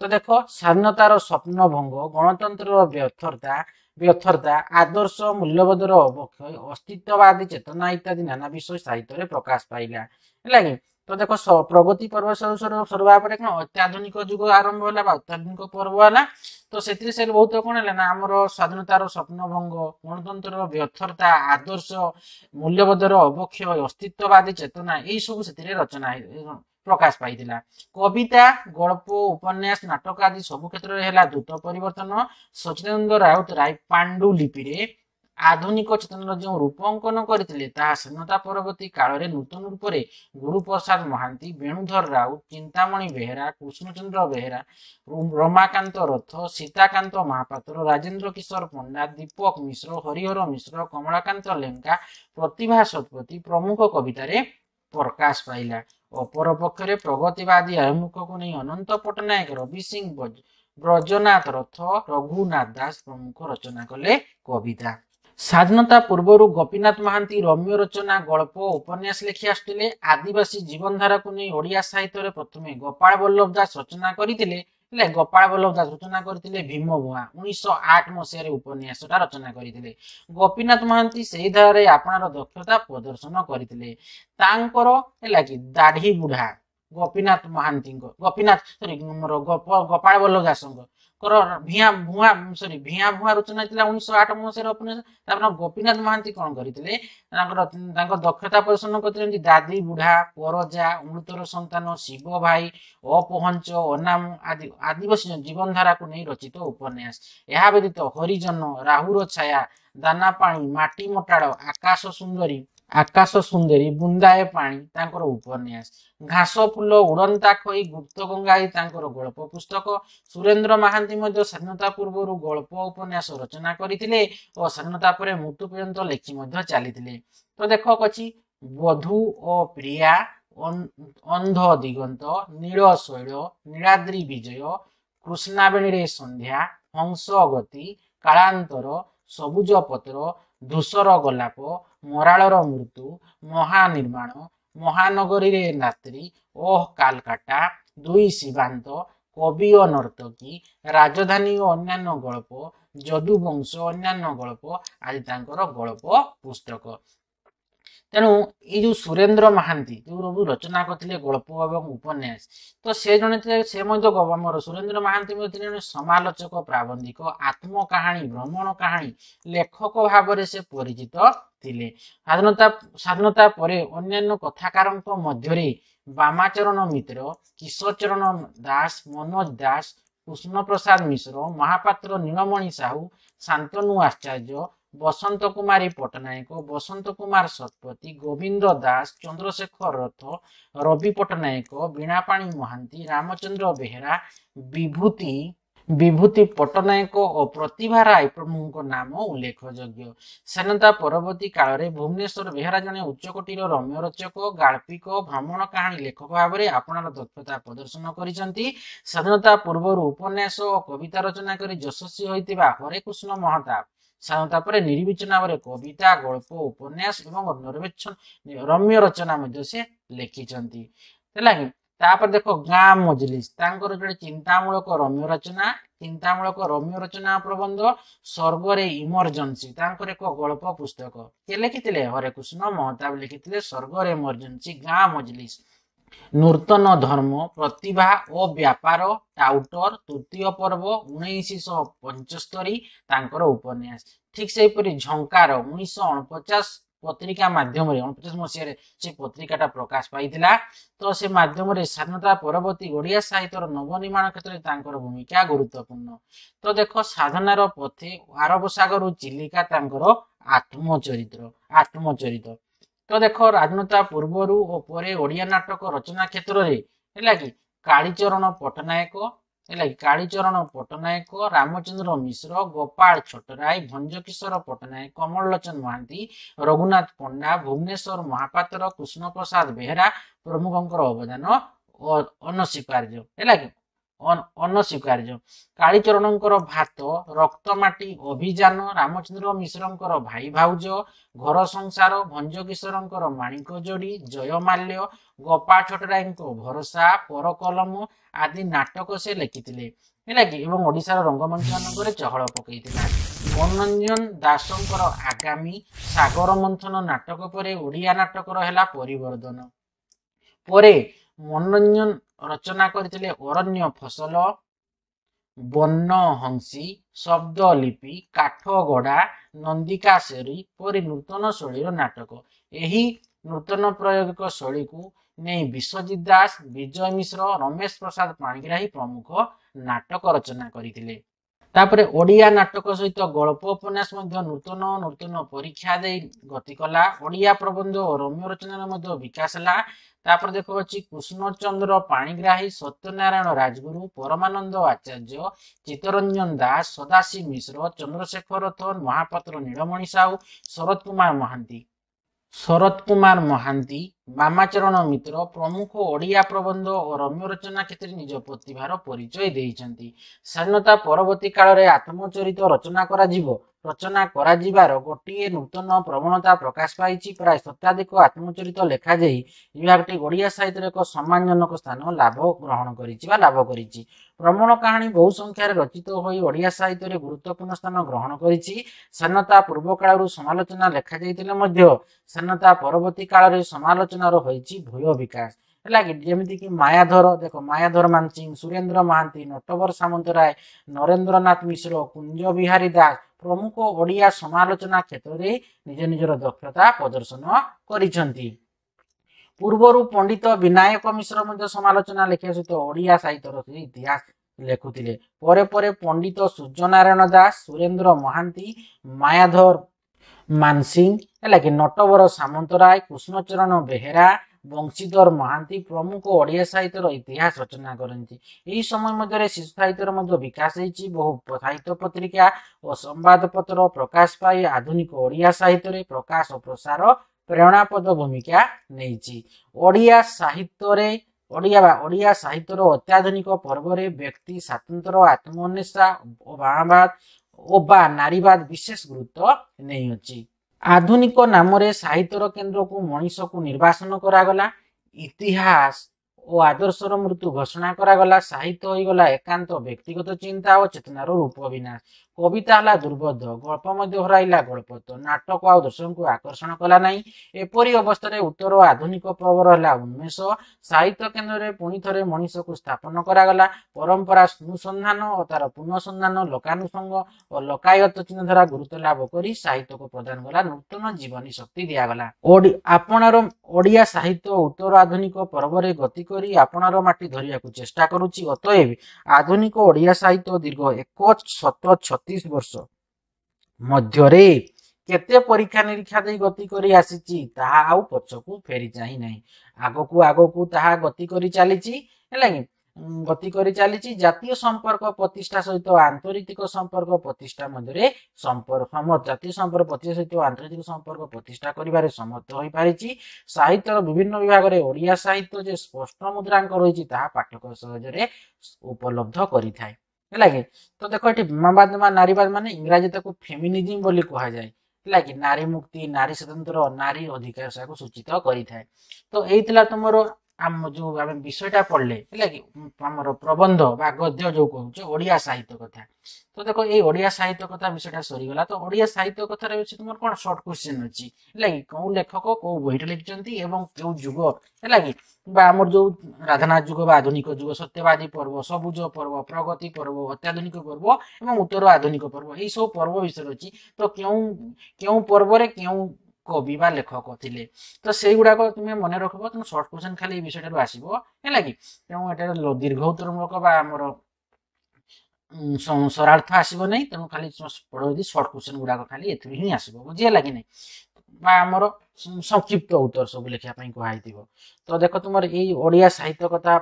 ତ ଦେଖ ସ୍ୱାଧୀନତାର ସ୍ୱପ୍ନଭଙ୍ଗ ଗଣତନ୍ତ୍ରର ବ୍ୟଥର୍ତ୍ତା ବ୍ୟଥର୍ତ୍ତା ଆଦର୍ଶ ମୂଲ୍ୟବୋଧର ଅବକ୍ଷୟ ଅସ୍ତିତ୍ୱବାଦୀ ଚେତନା ଇତ୍ୟାଦି ନାନା ବିଷୟ ସାହିତ୍ୟରେ ପ୍ରକାଶ ପାଇଲା ହେଲା କି ତ ଦେଖ ପ୍ରଗତି ପର୍ବ ସର୍ବାପରେ କ'ଣ ଅତ୍ୟାଧୁନିକ ଯୁଗ ଆରମ୍ଭ ହେଲା ବା ଅତ୍ୟାଧୁନିକ ପର୍ବ ହେଲା ତ ସେଥିରେ ସେ ବହୁତ କ'ଣ ହେଲା ନା ଆମର ସ୍ୱାଧୀନତାର ଭଙ୍ଗ ଗଣତନ୍ତ୍ରର ବ୍ୟର୍ଥତା ଆଦର୍ଶ ମୂଲ୍ୟବୋଧର ଅବକ୍ଷୟ ଅସ୍ତିତ୍ୱବାଦୀ ଚେତନା ଏଇସବୁ ସେଥିରେ ରଚନା ପ୍ରକାଶ ପାଇଥିଲା କବିତା ଗଳ୍ପ ଉପନ୍ୟାସ ନାଟକ ଆଦି ସବୁ କ୍ଷେତ୍ରରେ ହେଲା ଦ୍ରୁତ ପରିବର୍ତ୍ତନ ସଚିନ୍ଦ ରାଉତରାୟ ପାଣ୍ଡୁ ଲିପିରେ ଆଧୁନିକ ଚେତନାର ଯେଉଁ ରୂପ ଅଙ୍କନ କରିଥିଲେ ତାହା ସ୍ୱାଧୀନତା ପରବର୍ତ୍ତୀ କାଳରେ ନୂତନ ରୂପରେ ଗୁରୁପ୍ରସାଦ ମହାନ୍ତି ବେଣୁଧର ରାଉତ ଚିନ୍ତାମଣି ବେହେରା କୃଷ୍ଣଚନ୍ଦ୍ର ବେହେରା ରମାକାନ୍ତ ରଥ ସୀତାକାନ୍ତ ମହାପାତ୍ର ରାଜେନ୍ଦ୍ର କିଶୋର ପଣ୍ଡା ଦୀପକ ମିଶ୍ର ହରିହର ମିଶ୍ର କମଳାକାନ୍ତ ଲେଙ୍କା ପ୍ରତିଭା ଶତପଥି ପ୍ରମୁଖ କବିତାରେ ପ୍ରକାଶ ପାଇଲା ଅପରପକ୍ଷରେ ପ୍ରଗତିବାଦୀ ଆଭିମୁଖକୁ ନେଇ ଅନନ୍ତ ପଟ୍ଟନାୟକ ରବି ସିଂ ବ୍ରଜନାଥ ରଥ ରଘୁନାଥ ଦାସ ପ୍ରମୁଖ ରଚନା କଲେ କବିତା ସ୍ୱାଧୀନତା ପୂର୍ବରୁ ଗୋପୀନାଥ ମହାନ୍ତି ରମ୍ୟ ରଚନା ଗଳ୍ପ ଓ ଉପନ୍ୟାସ ଲେଖି ଆସୁଥିଲେ ଆଦିବାସୀ ଜୀବନଧାରାକୁ ନେଇ ଓଡ଼ିଆ ସାହିତ୍ୟରେ ପ୍ରଥମେ ଗୋପାଳ ବଲ୍ଲଭ ଦାସ ରଚନା କରିଥିଲେ ହେଲେ ଗୋପାଳ ବଲ୍ଲଭ ଦାସ ରଚନା କରିଥିଲେ ଭୀମ ଭୁଆ ଉଣେଇଶହ ଆଠ ମସିହାରେ ଉପନ୍ୟାସଟା ରଚନା କରିଥିଲେ ଗୋପୀନାଥ ମହାନ୍ତି ସେହି ଧାରାରେ ଆପଣଙ୍କର ଦକ୍ଷତା ପ୍ରଦର୍ଶନ କରିଥିଲେ ତାଙ୍କର ହେଲା କି ଦାଢ଼ି ବୁଢା ଗୋପୀନାଥ ମହାନ୍ତିଙ୍କ ଗୋପୀନାଥ ସରି ମୋର ଗୋପାଳ ବଲ୍ଲଭ ଦାସଙ୍କ भिया भुआ सरी भियाँ भुवा रचना उनी सो आठ मसार उपन्यास गोपीनाथ महाति कन्ता दक्षता प्रदर्शन गरि दादी बुढा परजा अमृतर सन्त शिव भाइ अपहञ्च अनाम आदि आदिवासी को नै रचित उपन्यास यहाँत हरिजन राहु र दाना दानी माटी मटाड आकाश सुन्दरी ଆକାଶ ସୁନ୍ଦରୀ ବୁନ୍ଦାଏ ପାଣି ତାଙ୍କର ଉପନ୍ୟାସ ଘାସ ଫୁଲ ଉଡନ୍ତା ଖଇ ଗୁପ୍ତ ଗଙ୍ଗା ହେଇ ତାଙ୍କର ଗଳ୍ପ ପୁସ୍ତକ ସୁରେନ୍ଦ୍ର ମହାନ୍ତି ମଧ୍ୟ ସ୍ୱାଧୀନତା ପୂର୍ବରୁ ଗଳ୍ପ ଉପନ୍ୟାସ ରଚନା କରିଥିଲେ ଓ ସ୍ୱାଧୀନତା ପରେ ମୃତ୍ୟୁ ପର୍ଯ୍ୟନ୍ତ ଲେଖି ମଧ୍ୟ ଚାଲିଥିଲେ ତ ଦେଖ କଛି ବଧୁ ଓ ପ୍ରିୟା ଅନ୍ଧ ଦିଗନ୍ତ ନୀଳ ଶୈଳ ନୀଳାଦ୍ରି ବିଜୟ କୃଷ୍ଣାବେଣୀରେ ସନ୍ଧ୍ୟା ହଂସ ଗତି କାଳାନ୍ତର ସବୁଜ ପତ୍ର ଦୋଷର ଗୋଲାପ ମରାଳର ମୃତ୍ୟୁ ମହାନିର୍ମାଣ ମହାନଗରୀରେ ନାତ୍ରୀ ଓ କାଲକାଟା ଦୁଇ ଶିବାନ୍ତ କବି ଓ ନର୍ତ୍ତକୀ ରାଜଧାନୀ ଓ ଅନ୍ୟାନ୍ୟ ଗଳ୍ପ ଯଦୁବଂଶ ଅନ୍ୟାନ୍ୟ ଗଳ୍ପ ଆଦି ତାଙ୍କର ଗଳ୍ପ ପୁସ୍ତକ ତେଣୁ ଏଇ ଯେଉଁ ସୁରେନ୍ଦ୍ର ମହାନ୍ତି ଯେଉଁ ରବୁ ରଚନା କରିଥିଲେ ଗଳ୍ପ ଏବଂ ଉପନ୍ୟାସ ତ ସେ ଜଣେ ଥିଲେ ସେ ମଧ୍ୟ ଆମର ସୁରେନ୍ଦ୍ର ମହାନ୍ତି ମଧ୍ୟ ଜଣେ ସମାଲୋଚକ ପ୍ରାବନ୍ଧିକ ଆତ୍ମ କାହାଣୀ ଭ୍ରମଣ କାହାଣୀ ଲେଖକ ଭାବରେ ସେ ପରିଚିତ ଥିଲେ ସ୍ୱାଧୀନତା ସ୍ୱାଧୀନତା ପରେ ଅନ୍ୟାନ୍ୟ କଥାକାରଙ୍କ ମଧ୍ୟରେ ବାମାଚରଣ ମିତ୍ର କିଶୋର ଚରଣ ଦାସ ମନୋଜ ଦାସ କୃଷ୍ଣ ପ୍ରସାଦ ମିଶ୍ର ମହାପାତ୍ର ନୀଳମଣି ସାହୁ ଶାନ୍ତନୁ ଆଚାର୍ଯ୍ୟ ବସନ୍ତ କୁମାରୀ ପଟ୍ଟନାୟକ ବସନ୍ତ କୁମାର ଶତପଥି ଗୋବିନ୍ଦ ଦାସ ଚନ୍ଦ୍ରଶେଖର ରଥ ରବି ପଟ୍ଟନାୟକ ବୀଣାପାଣି ମହାନ୍ତି ରାମଚନ୍ଦ୍ର ବେହେରା ବିଭୂତି ବିଭୂତି ପଟ୍ଟନାୟକ ଓ ପ୍ରତିଭା ରାୟ ପ୍ରମୁଖଙ୍କ ନାମ ଉଲ୍ଲେଖଯୋଗ୍ୟ ସେନତା ପରବର୍ତ୍ତୀ କାଳରେ ଭୁବନେଶ୍ୱର ବେହେରା ଜଣେ ଉଚ୍ଚକୋଟୀର ରମ୍ୟ ରଚକ ଗାଳ୍ପିକ ଭ୍ରମଣ କାହାଣୀ ଲେଖକ ଭାବରେ ଆପଣଙ୍କ ଦକ୍ଷତା ପ୍ରଦର୍ଶନ କରିଛନ୍ତି ସ୍ୱାଧୀନତା ପୂର୍ବରୁ ଉପନ୍ୟାସ ଓ କବିତା ରଚନା କରି ଯଶସ୍ୱୀ ହୋଇଥିବା ହରେକୃଷ୍ଣ ମହତାବ ତାପରେ ନିରିବିଚନ ଭାବରେ କବିତା ଗଳ୍ପ ଉପନ୍ୟାସ ଏବଂ ଅନ୍ୟ ରମ୍ୟ ରଚନା ମଧ୍ୟ ସେ ଲେଖିଛନ୍ତି ହେଲା କି ତାପରେ ଦେଖ ଗାଁ ମଜଲିସ୍ ତାଙ୍କର ଜଣେ ଚିନ୍ତାମୂଳକ ରମ୍ୟ ରଚନା ଚିନ୍ତାମୂଳକ ରମ୍ୟ ରଚନା ପ୍ରବନ୍ଧ ସ୍ୱର୍ଗରେ ଇମର୍ଜେନ୍ସି ତାଙ୍କର ଏକ ଗଳ୍ପ ପୁସ୍ତକ କିଏ ଲେଖିଥିଲେ ହରେକୃଷ୍ଣ ମହତାବ ଲେଖିଥିଲେ ସ୍ୱର୍ଗରେ ଇମର୍ଜେନ୍ସି ଗାଁ ମଜଲିସ୍ ନୂତନ ଧର୍ମ ପ୍ରତିଭା ଓ ବ୍ୟାପାର ଟାଉଟର ତୃତୀୟ ପର୍ବ ଉଣେଇଶହ ପଞ୍ଚସ୍ତରୀ ତାଙ୍କର ଉପନ୍ୟାସ ଠିକ ସେହିପରି ଝଙ୍କାର ଉଣେଇଶହ ଅଣପଚାଶ ପତ୍ରିକା ମାଧ୍ୟମରେ ଅଣପଚାଶ ମସିହାରେ ସେ ପତ୍ରିକାଟା ପ୍ରକାଶ ପାଇଥିଲା ତ ସେ ମାଧ୍ୟମରେ ସ୍ୱାଧୀନତା ପରବର୍ତ୍ତୀ ଓଡ଼ିଆ ସାହିତ୍ୟର ନବନିର୍ମାଣ କ୍ଷେତ୍ରରେ ତାଙ୍କର ଭୂମିକା ଗୁରୁତ୍ୱପୂର୍ଣ୍ଣ ତ ଦେଖ ସାଧନାର ପଥେ ଆରବ ସାଗରରୁ ଚିଲିକା ତାଙ୍କର ଆତ୍ମଚରିତ୍ର ଆତ୍ମଚରିତ ତ ଦେଖ ରାଜନତା ପୂର୍ବରୁ ଓ ପରେ ଓଡ଼ିଆ ନାଟକ ରଚନା କ୍ଷେତ୍ରରେ ହେଲା କି କାଳୀଚରଣ ପଟ୍ଟନାୟକ ହେଲା କି କାଳୀଚରଣ ପଟ୍ଟନାୟକ ରାମଚନ୍ଦ୍ର ମିଶ୍ର ଗୋପାଳ ଛୋଟରାଏ ଭଞ୍ଜକିଶୋର ପଟ୍ଟନାୟକ କମଳଲୋଚନ ମହାନ୍ତି ରଘୁନାଥ ପଣ୍ଡା ଭୁବନେଶ୍ୱର ମହାପାତ୍ର କୃଷ୍ଣ ପ୍ରସାଦ ବେହେରା ପ୍ରମୁଖଙ୍କର ଅବଦାନ ଅନସ୍ୱୀକାର୍ଯ୍ୟ ହେଲା କି ଅନସ୍ୱୀକାର୍ଯ୍ୟ କାଳୀଚରଣଙ୍କର ଭାତ ରକ୍ତମାଟି ଅଭିଯାନ ରାମଚନ୍ଦ୍ର ମିଶ୍ରଙ୍କର ଭାଇ ଭାଉଜ ଘର ସଂସାର ଭଞ୍ଜକିଶୋରଙ୍କର ମାଣିକ ଯୋଡ଼ି ଜୟ ମାଲ୍ୟ ଗୋପା ଛଟରାୟଙ୍କ ଭରସା ପରକଲମ ଆଦି ନାଟକ ସେ ଲେଖିଥିଲେ ହେଲା କି ଏବଂ ଓଡ଼ିଶାର ରଙ୍ଗମଞ୍ଚମାନଙ୍କରେ ଚହଳ ପକାଇଥିଲା ମନୋରଞ୍ଜନ ଦାସଙ୍କର ଆଗାମୀ ସାଗର ମନ୍ଥନ ନାଟକ ପରେ ଓଡ଼ିଆ ନାଟକର ହେଲା ପରିବର୍ଦ୍ଧନ ପରେ ମନୋରଞ୍ଜନ ରଚନା କରିଥିଲେ ଅରଣ୍ୟ ଫସଲ ବନ୍ୟ ହଂସୀ ଶବ୍ଦ ଲିପି କାଠ ଗଡ଼ା ନନ୍ଦିକା ଶେରୀ ପରି ନୂତନ ଶୈଳୀର ନାଟକ ଏହି ନୂତନ ପ୍ରୟୋଗିକ ଶୈଳୀକୁ ନେଇ ବିଶ୍ୱଜିତ ଦାସ ବିଜୟ ମିଶ୍ର ରମେଶ ପ୍ରସାଦ ପାଣିଗ୍ରାହୀ ପ୍ରମୁଖ ନାଟକ ରଚନା କରିଥିଲେ ତାପରେ ଓଡ଼ିଆ ନାଟକ ସହିତ ଗଳ୍ପ ଉପନ୍ୟାସ ମଧ୍ୟ ନୂତନ ନୂତନ ପରୀକ୍ଷା ଦେଇ ଗତି କଲା ଓଡ଼ିଆ ପ୍ରବନ୍ଧ ଓ ରମ୍ୟ ରଚନାର ମଧ୍ୟ ବିକାଶ ହେଲା ତାପରେ ଦେଖୁଅଛି କୃଷ୍ଣଚନ୍ଦ୍ର ପାଣିଗ୍ରାହୀ ସତ୍ୟନାରାୟଣ ରାଜଗୁରୁ ପରମାନନ୍ଦ ଆଚାର୍ଯ୍ୟ ଚିତ୍ତରଞ୍ଜନ ଦାସ ସଦାଶିବ ମିଶ୍ର ଚନ୍ଦ୍ରଶେଖର ରଥ ମହାପାତ୍ର ନୀଳମଣି ସାହୁ ଶରତ କୁମାର ମହାନ୍ତି ଶରତ କୁମାର ମହାନ୍ତି ବାମାଚରଣ ମିତ୍ର ପ୍ରମୁଖ ଓଡ଼ିଆ ପ୍ରବନ୍ଧ ଓ ରମ୍ୟ ରଚନା କ୍ଷେତ୍ରରେ ନିଜ ପ୍ରତିଭାର ପରିଚୟ ଦେଇଛନ୍ତି ସ୍ୱାଧୀନତା ପରବର୍ତ୍ତୀ କାଳରେ ଆତ୍ମଚରିତ ରଚନା କରାଯିବ ରଚନା କରାଯିବାର ଗୋଟିଏ ନୂତନ ପ୍ରବଣତା ପ୍ରକାଶ ପାଇଛି ପ୍ରାୟ ଶତାଧିକ ଆତ୍ମଚରିତ ଲେଖାଯାଇ ବିଭାଗଟି ଓଡ଼ିଆ ସାହିତ୍ୟରେ ଏକ ସମ୍ମାନଜନକ ସ୍ଥାନ ଲାଭ ଗ୍ରହଣ କରିଛି ବା ଲାଭ କରିଛି ପ୍ରମଣ କାହାଣୀ ବହୁ ସଂଖ୍ୟାରେ ରଚିତ ହୋଇ ଓଡ଼ିଆ ସାହିତ୍ୟରେ ଗୁରୁତ୍ୱପୂର୍ଣ୍ଣ ସ୍ଥାନ ଗ୍ରହଣ କରିଛି ସ୍ୱାଧୀନତା ପୂର୍ବ କାଳରୁ ସମାଲୋଚନା ଲେଖାଯାଇଥିଲେ ମଧ୍ୟ ସ୍ୱାଧୀନତା ପରବର୍ତ୍ତୀ କାଳରେ ସମାଲୋଚନାର ହୋଇଛି ଭୟ ବିକାଶ ହେଲା କି ଯେମିତିକି ମାୟାଧର ଦେଖ ମାୟାଧର ମାନସିଂ ସୁରେନ୍ଦ୍ର ମହାନ୍ତି ନଟବର ସାମନ୍ତରାୟ ନରେନ୍ଦ୍ରନାଥ ମିଶ୍ର କୁଞ୍ଜ ବିହାରୀ ଦାସ ପ୍ରମୁଖ ଓଡ଼ିଆ ସମାଲୋଚନା କ୍ଷେତ୍ରରେ ନିଜ ନିଜର ଦକ୍ଷତା ପ୍ରଦର୍ଶନ କରିଛନ୍ତି ପୂର୍ବରୁ ପଣ୍ଡିତ ବିନାୟକ ମିଶ୍ର ମଧ୍ୟ ସମାଲୋଚନା ଲେଖିବା ସହିତ ଓଡ଼ିଆ ସାହିତ୍ୟର ଇତିହାସ ଲେଖୁଥିଲେ ପରେ ପରେ ପଣ୍ଡିତ ସୂର୍ଯ୍ୟନାରାୟଣ ଦାସ ସୁରେନ୍ଦ୍ର ମହାନ୍ତି ମାୟାଧର ମାନସିଂ ହେଲା କି ନଟବର ସାମନ୍ତରାୟ କୃଷ୍ଣଚରଣ ବେହେରା ବଂଶୀଧର ମହାନ୍ତି ପ୍ରମୁଖ ଓଡ଼ିଆ ସାହିତ୍ୟର ଇତିହାସ ରଚନା କରନ୍ତି ଏହି ସମୟ ମଧ୍ୟରେ ଶିଶୁ ସାହିତ୍ୟର ମଧ୍ୟ ବିକାଶ ହେଇଛି ବହୁ ସାହିତ୍ୟ ପତ୍ରିକା ଓ ସମ୍ବାଦପତ୍ର ପ୍ରକାଶ ପାଇ ଆଧୁନିକ ଓଡ଼ିଆ ସାହିତ୍ୟରେ ପ୍ରକାଶ ଓ ପ୍ରସାର ପ୍ରେରଣାପଦ ଭୂମିକା ନେଇଛି ଓଡ଼ିଆ ସାହିତ୍ୟରେ ଓଡ଼ିଆ ବା ଓଡ଼ିଆ ସାହିତ୍ୟର ଅତ୍ୟାଧୁନିକ ପର୍ବରେ ବ୍ୟକ୍ତି ସ୍ୱାତନ୍ତ୍ର୍ୟ ଆତ୍ମନିଶା ଓ ବାଣବାଦ ଓ ବା ନାରୀବାଦ ବିଶେଷ ଗୁରୁତ୍ୱ ନେଇଅଛି ଆଧୁନିକ ନାମରେ ସାହିତ୍ୟର କେନ୍ଦ୍ରକୁ ମଣିଷକୁ ନିର୍ବାସନ କରାଗଲା ଇତିହାସ ଓ ଆଦର୍ଶର ମୃତ୍ୟୁ ଘୋଷଣା କରାଗଲା ସାହିତ୍ୟ ହୋଇଗଲା ଏକାନ୍ତ ବ୍ୟକ୍ତିଗତ ଚିନ୍ତା ଓ ଚେତନାର ରୂପ ବିନାଶ କବିତା ହେଲା ଦୁର୍ବୋଧ ଗଳ୍ପ ମଧ୍ୟ ହରାଇଲା ଗଳ୍ପତ ନାଟକ ଆଉ ଦର୍ଶକଙ୍କୁ ଆକର୍ଷଣ କଲା ନାହିଁ ଏପରି ଅବସ୍ଥାରେ ଉତ୍ତର ଆଧୁନିକ ପର୍ବର ହେଲା ଉନ୍ମେଷ ସାହିତ୍ୟ କେନ୍ଦ୍ରରେ ପୁଣି ଥରେ ମଣିଷକୁ ସ୍ଥାପନ କରାଗଲା ପରମ୍ପରା ଅନୁସନ୍ଧାନ ଓ ତାର ପୁନଃସନ୍ଧାନ ଲୋକାନୁସଙ୍ଗ ଓ ଲୋକାୟତ ଚିହ୍ନଧାରା ଗୁରୁତ୍ୱ ଲାଭ କରି ସାହିତ୍ୟକୁ ପ୍ରଦାନ କଲା ନୂତନ ଜୀବନୀ ଶକ୍ତି ଦିଆଗଲା ଆପଣାର ଓଡ଼ିଆ ସାହିତ୍ୟ ଉତ୍ତର ଆଧୁନିକ ପର୍ବରେ ଗତି କରି ଆପଣାର ମାଟି ଧରିବାକୁ ଚେଷ୍ଟା କରୁଛି ଅତଏବ ଆଧୁନିକ ଓଡ଼ିଆ ସାହିତ୍ୟ ଦୀର୍ଘ ଏକ ଶତ ଛତିଶ ତେତିଶ ବର୍ଷ ମଧ୍ୟରେ କେତେ ପରୀକ୍ଷା ନିରୀକ୍ଷା ଦେଇ ଗତି କରି ଆସିଛି ତାହା ଆଉ ପଛକୁ ଫେରି ଯାଇ ନାହିଁ ଆଗକୁ ଆଗକୁ ତାହା ଗତି କରି ଚାଲିଛି ହେଲା କି ଗତି କରି ଚାଲିଛି ଜାତୀୟ ସମ୍ପର୍କ ପ୍ରତିଷ୍ଠା ସହିତ ଆନ୍ତର୍ଜାତିକ ସମ୍ପର୍କ ପ୍ରତିଷ୍ଠା ମଧ୍ୟରେ ସମ୍ପର୍କ ଜାତୀୟ ସମ୍ପର୍କ ପ୍ରତିଷ୍ଠା ସହିତ ଆନ୍ତର୍ଜାତିକ ସମ୍ପର୍କ ପ୍ରତିଷ୍ଠା କରିବାରେ ସମର୍ଥ ହୋଇପାରିଛି ସାହିତ୍ୟର ବିଭିନ୍ନ ବିଭାଗରେ ଓଡ଼ିଆ ସାହିତ୍ୟ ଯେ ସ୍ପଷ୍ଟ ମୁଦ୍ରାଙ୍କ ରହିଛି ତାହା ପାଠକ ସହଜରେ ଉପଲବ୍ଧ କରିଥାଏ है तो देख ये बीमावाद नारीवाद मान इंग्राजी तक फेमिनिजम कह जाए कि नारी मुक्ति नारी स्वतंत्र नारी अधिकार सूचित करें तो यही तुम ଆମ ଯୋଉ ଆମେ ବିଷୟଟା ପଢିଲେ ହେଲା କି ଆମର ପ୍ରବନ୍ଧ ବା ଗଦ୍ୟ ଯୋଉ କହୁଛେ ଓଡ଼ିଆ ସାହିତ୍ୟ କଥା ତ ଦେଖ ଏଇ ଓଡ଼ିଆ ସାହିତ୍ୟ କଥା ବିଷୟଟା ସରିଗଲା ତ ଓଡ଼ିଆ ସାହିତ୍ୟ କଥାରେ ଅଛି ତୁମର କ'ଣ ସର୍ଟ କ୍ୱେଶ୍ଚିନ୍ ଅଛି ହେଲା କି କୋଉ ଲେଖକ କୋଉ ବହିଟା ଲେଖିଛନ୍ତି ଏବଂ କେଉଁ ଯୁଗ ହେଲା କି ବା ଆମର ଯୋଉ ରାଧାନାଥ ଯୁଗ ବା ଆଧୁନିକ ଯୁଗ ସତ୍ୟବାଦୀ ପର୍ବ ସବୁଜ ପର୍ବ ପ୍ରଗତି ପର୍ବ ଅତ୍ୟାଧୁନିକ ପର୍ବ ଏବଂ ଉତ୍ତର ଆଧୁନିକ ପର୍ବ ଏହିସବୁ ପର୍ବ ବିଷୟରେ ଅଛି ତ କେଉଁ କେଉଁ ପର୍ବରେ କେଉଁ কবি বা লেখক ଥିଲେ ତ ସେଇଗୁଡାକ ତୁମେ ମନେ ରଖିବ ତେଣୁ ସର୍ଟ କ୍ୱେଶ୍ଚନ ଖାଲି ଏଇ ବିଷୟଟାରୁ ଆସିବ ହେଲା କି ତେଣୁ ଏଟା ଦୀର୍ଘ ଉତ୍ତରମୂଳକ বা ଆମର ସରାର୍ଥ ଆସିବ ନାହିଁ ତେଣୁ ଖାଲି ଯଦି ସର୍ଟ କ୍ୱେଶ୍ଚନ ଗୁଡାକ ଖାଲି ଏଥିରୁ ହିଁ ଆସିବ ବୁଝିହେଲା କି ନାହିଁ বা ଆମର সংক্ষিপ্ତ ଉତ୍ତର ସବୁ ଲେଖିବା ପାଇଁ କୁହାହେଇଥିବ ତ ଦେଖ ତୁମର ଏଇ ଓଡ଼ିଆ ସାହିତ୍ୟ କଥା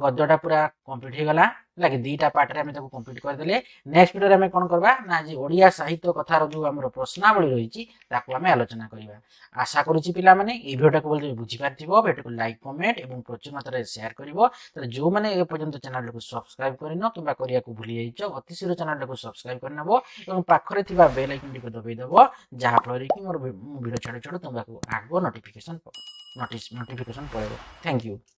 গদ্যটা পুরা কমপ্লিট হয়েগলা ହେଲା କି ଦୁଇଟା ପାର୍ଟରେ ଆମେ ତାକୁ କମ୍ପ୍ଲିଟ୍ କରିଦେଲେ ନେକ୍ସଟ ଭିଡ଼ିଓରେ ଆମେ କ'ଣ କରିବା ନା ଯେ ଓଡ଼ିଆ ସାହିତ୍ୟ କଥାର ଯେଉଁ ଆମର ପ୍ରଶ୍ନାବଳୀ ରହିଛି ତାକୁ ଆମେ ଆଲୋଚନା କରିବା ଆଶା କରୁଛି ପିଲାମାନେ ଏଇ ଭିଡ଼ିଓଟାକୁ ବୋଲି ବୁଝିପାରିଥିବ ଭିଡ଼ିଓକୁ ଲାଇକ୍ କମେଣ୍ଟ ଏବଂ ପ୍ରଚୁର ମାତ୍ରାରେ ସେୟାର କରିବ ତାହେଲେ ଯେଉଁମାନେ ଏ ପର୍ଯ୍ୟନ୍ତ ଚ୍ୟାନେଲକୁ ସବସ୍କ୍ରାଇବ କରିନ କିମ୍ବା କରିବାକୁ ଭୁଲି ଯାଇଛ ଅତି ଶୀଘ୍ର ଚ୍ୟାନେଲଟାକୁ ସବସ୍କ୍ରାଇବ କରିନେବ ଏବଂ ପାଖରେ ଥିବା ବେଲ୍ ଆଇକନ୍ଟିକୁ ଦବାଇଦେବ ଯାହାଫଳରେ କି ମୋର ଭିଡ଼ିଓ ଛାଡ଼ୁ ଛାଡ଼ୁ ତୁମକୁ ଆଗ ନୋଟିଫିକେସନ୍ ନୋଟିଫିକେସନ୍ ପଳେଇବ ଥ୍ୟାଙ୍କ ୟୁ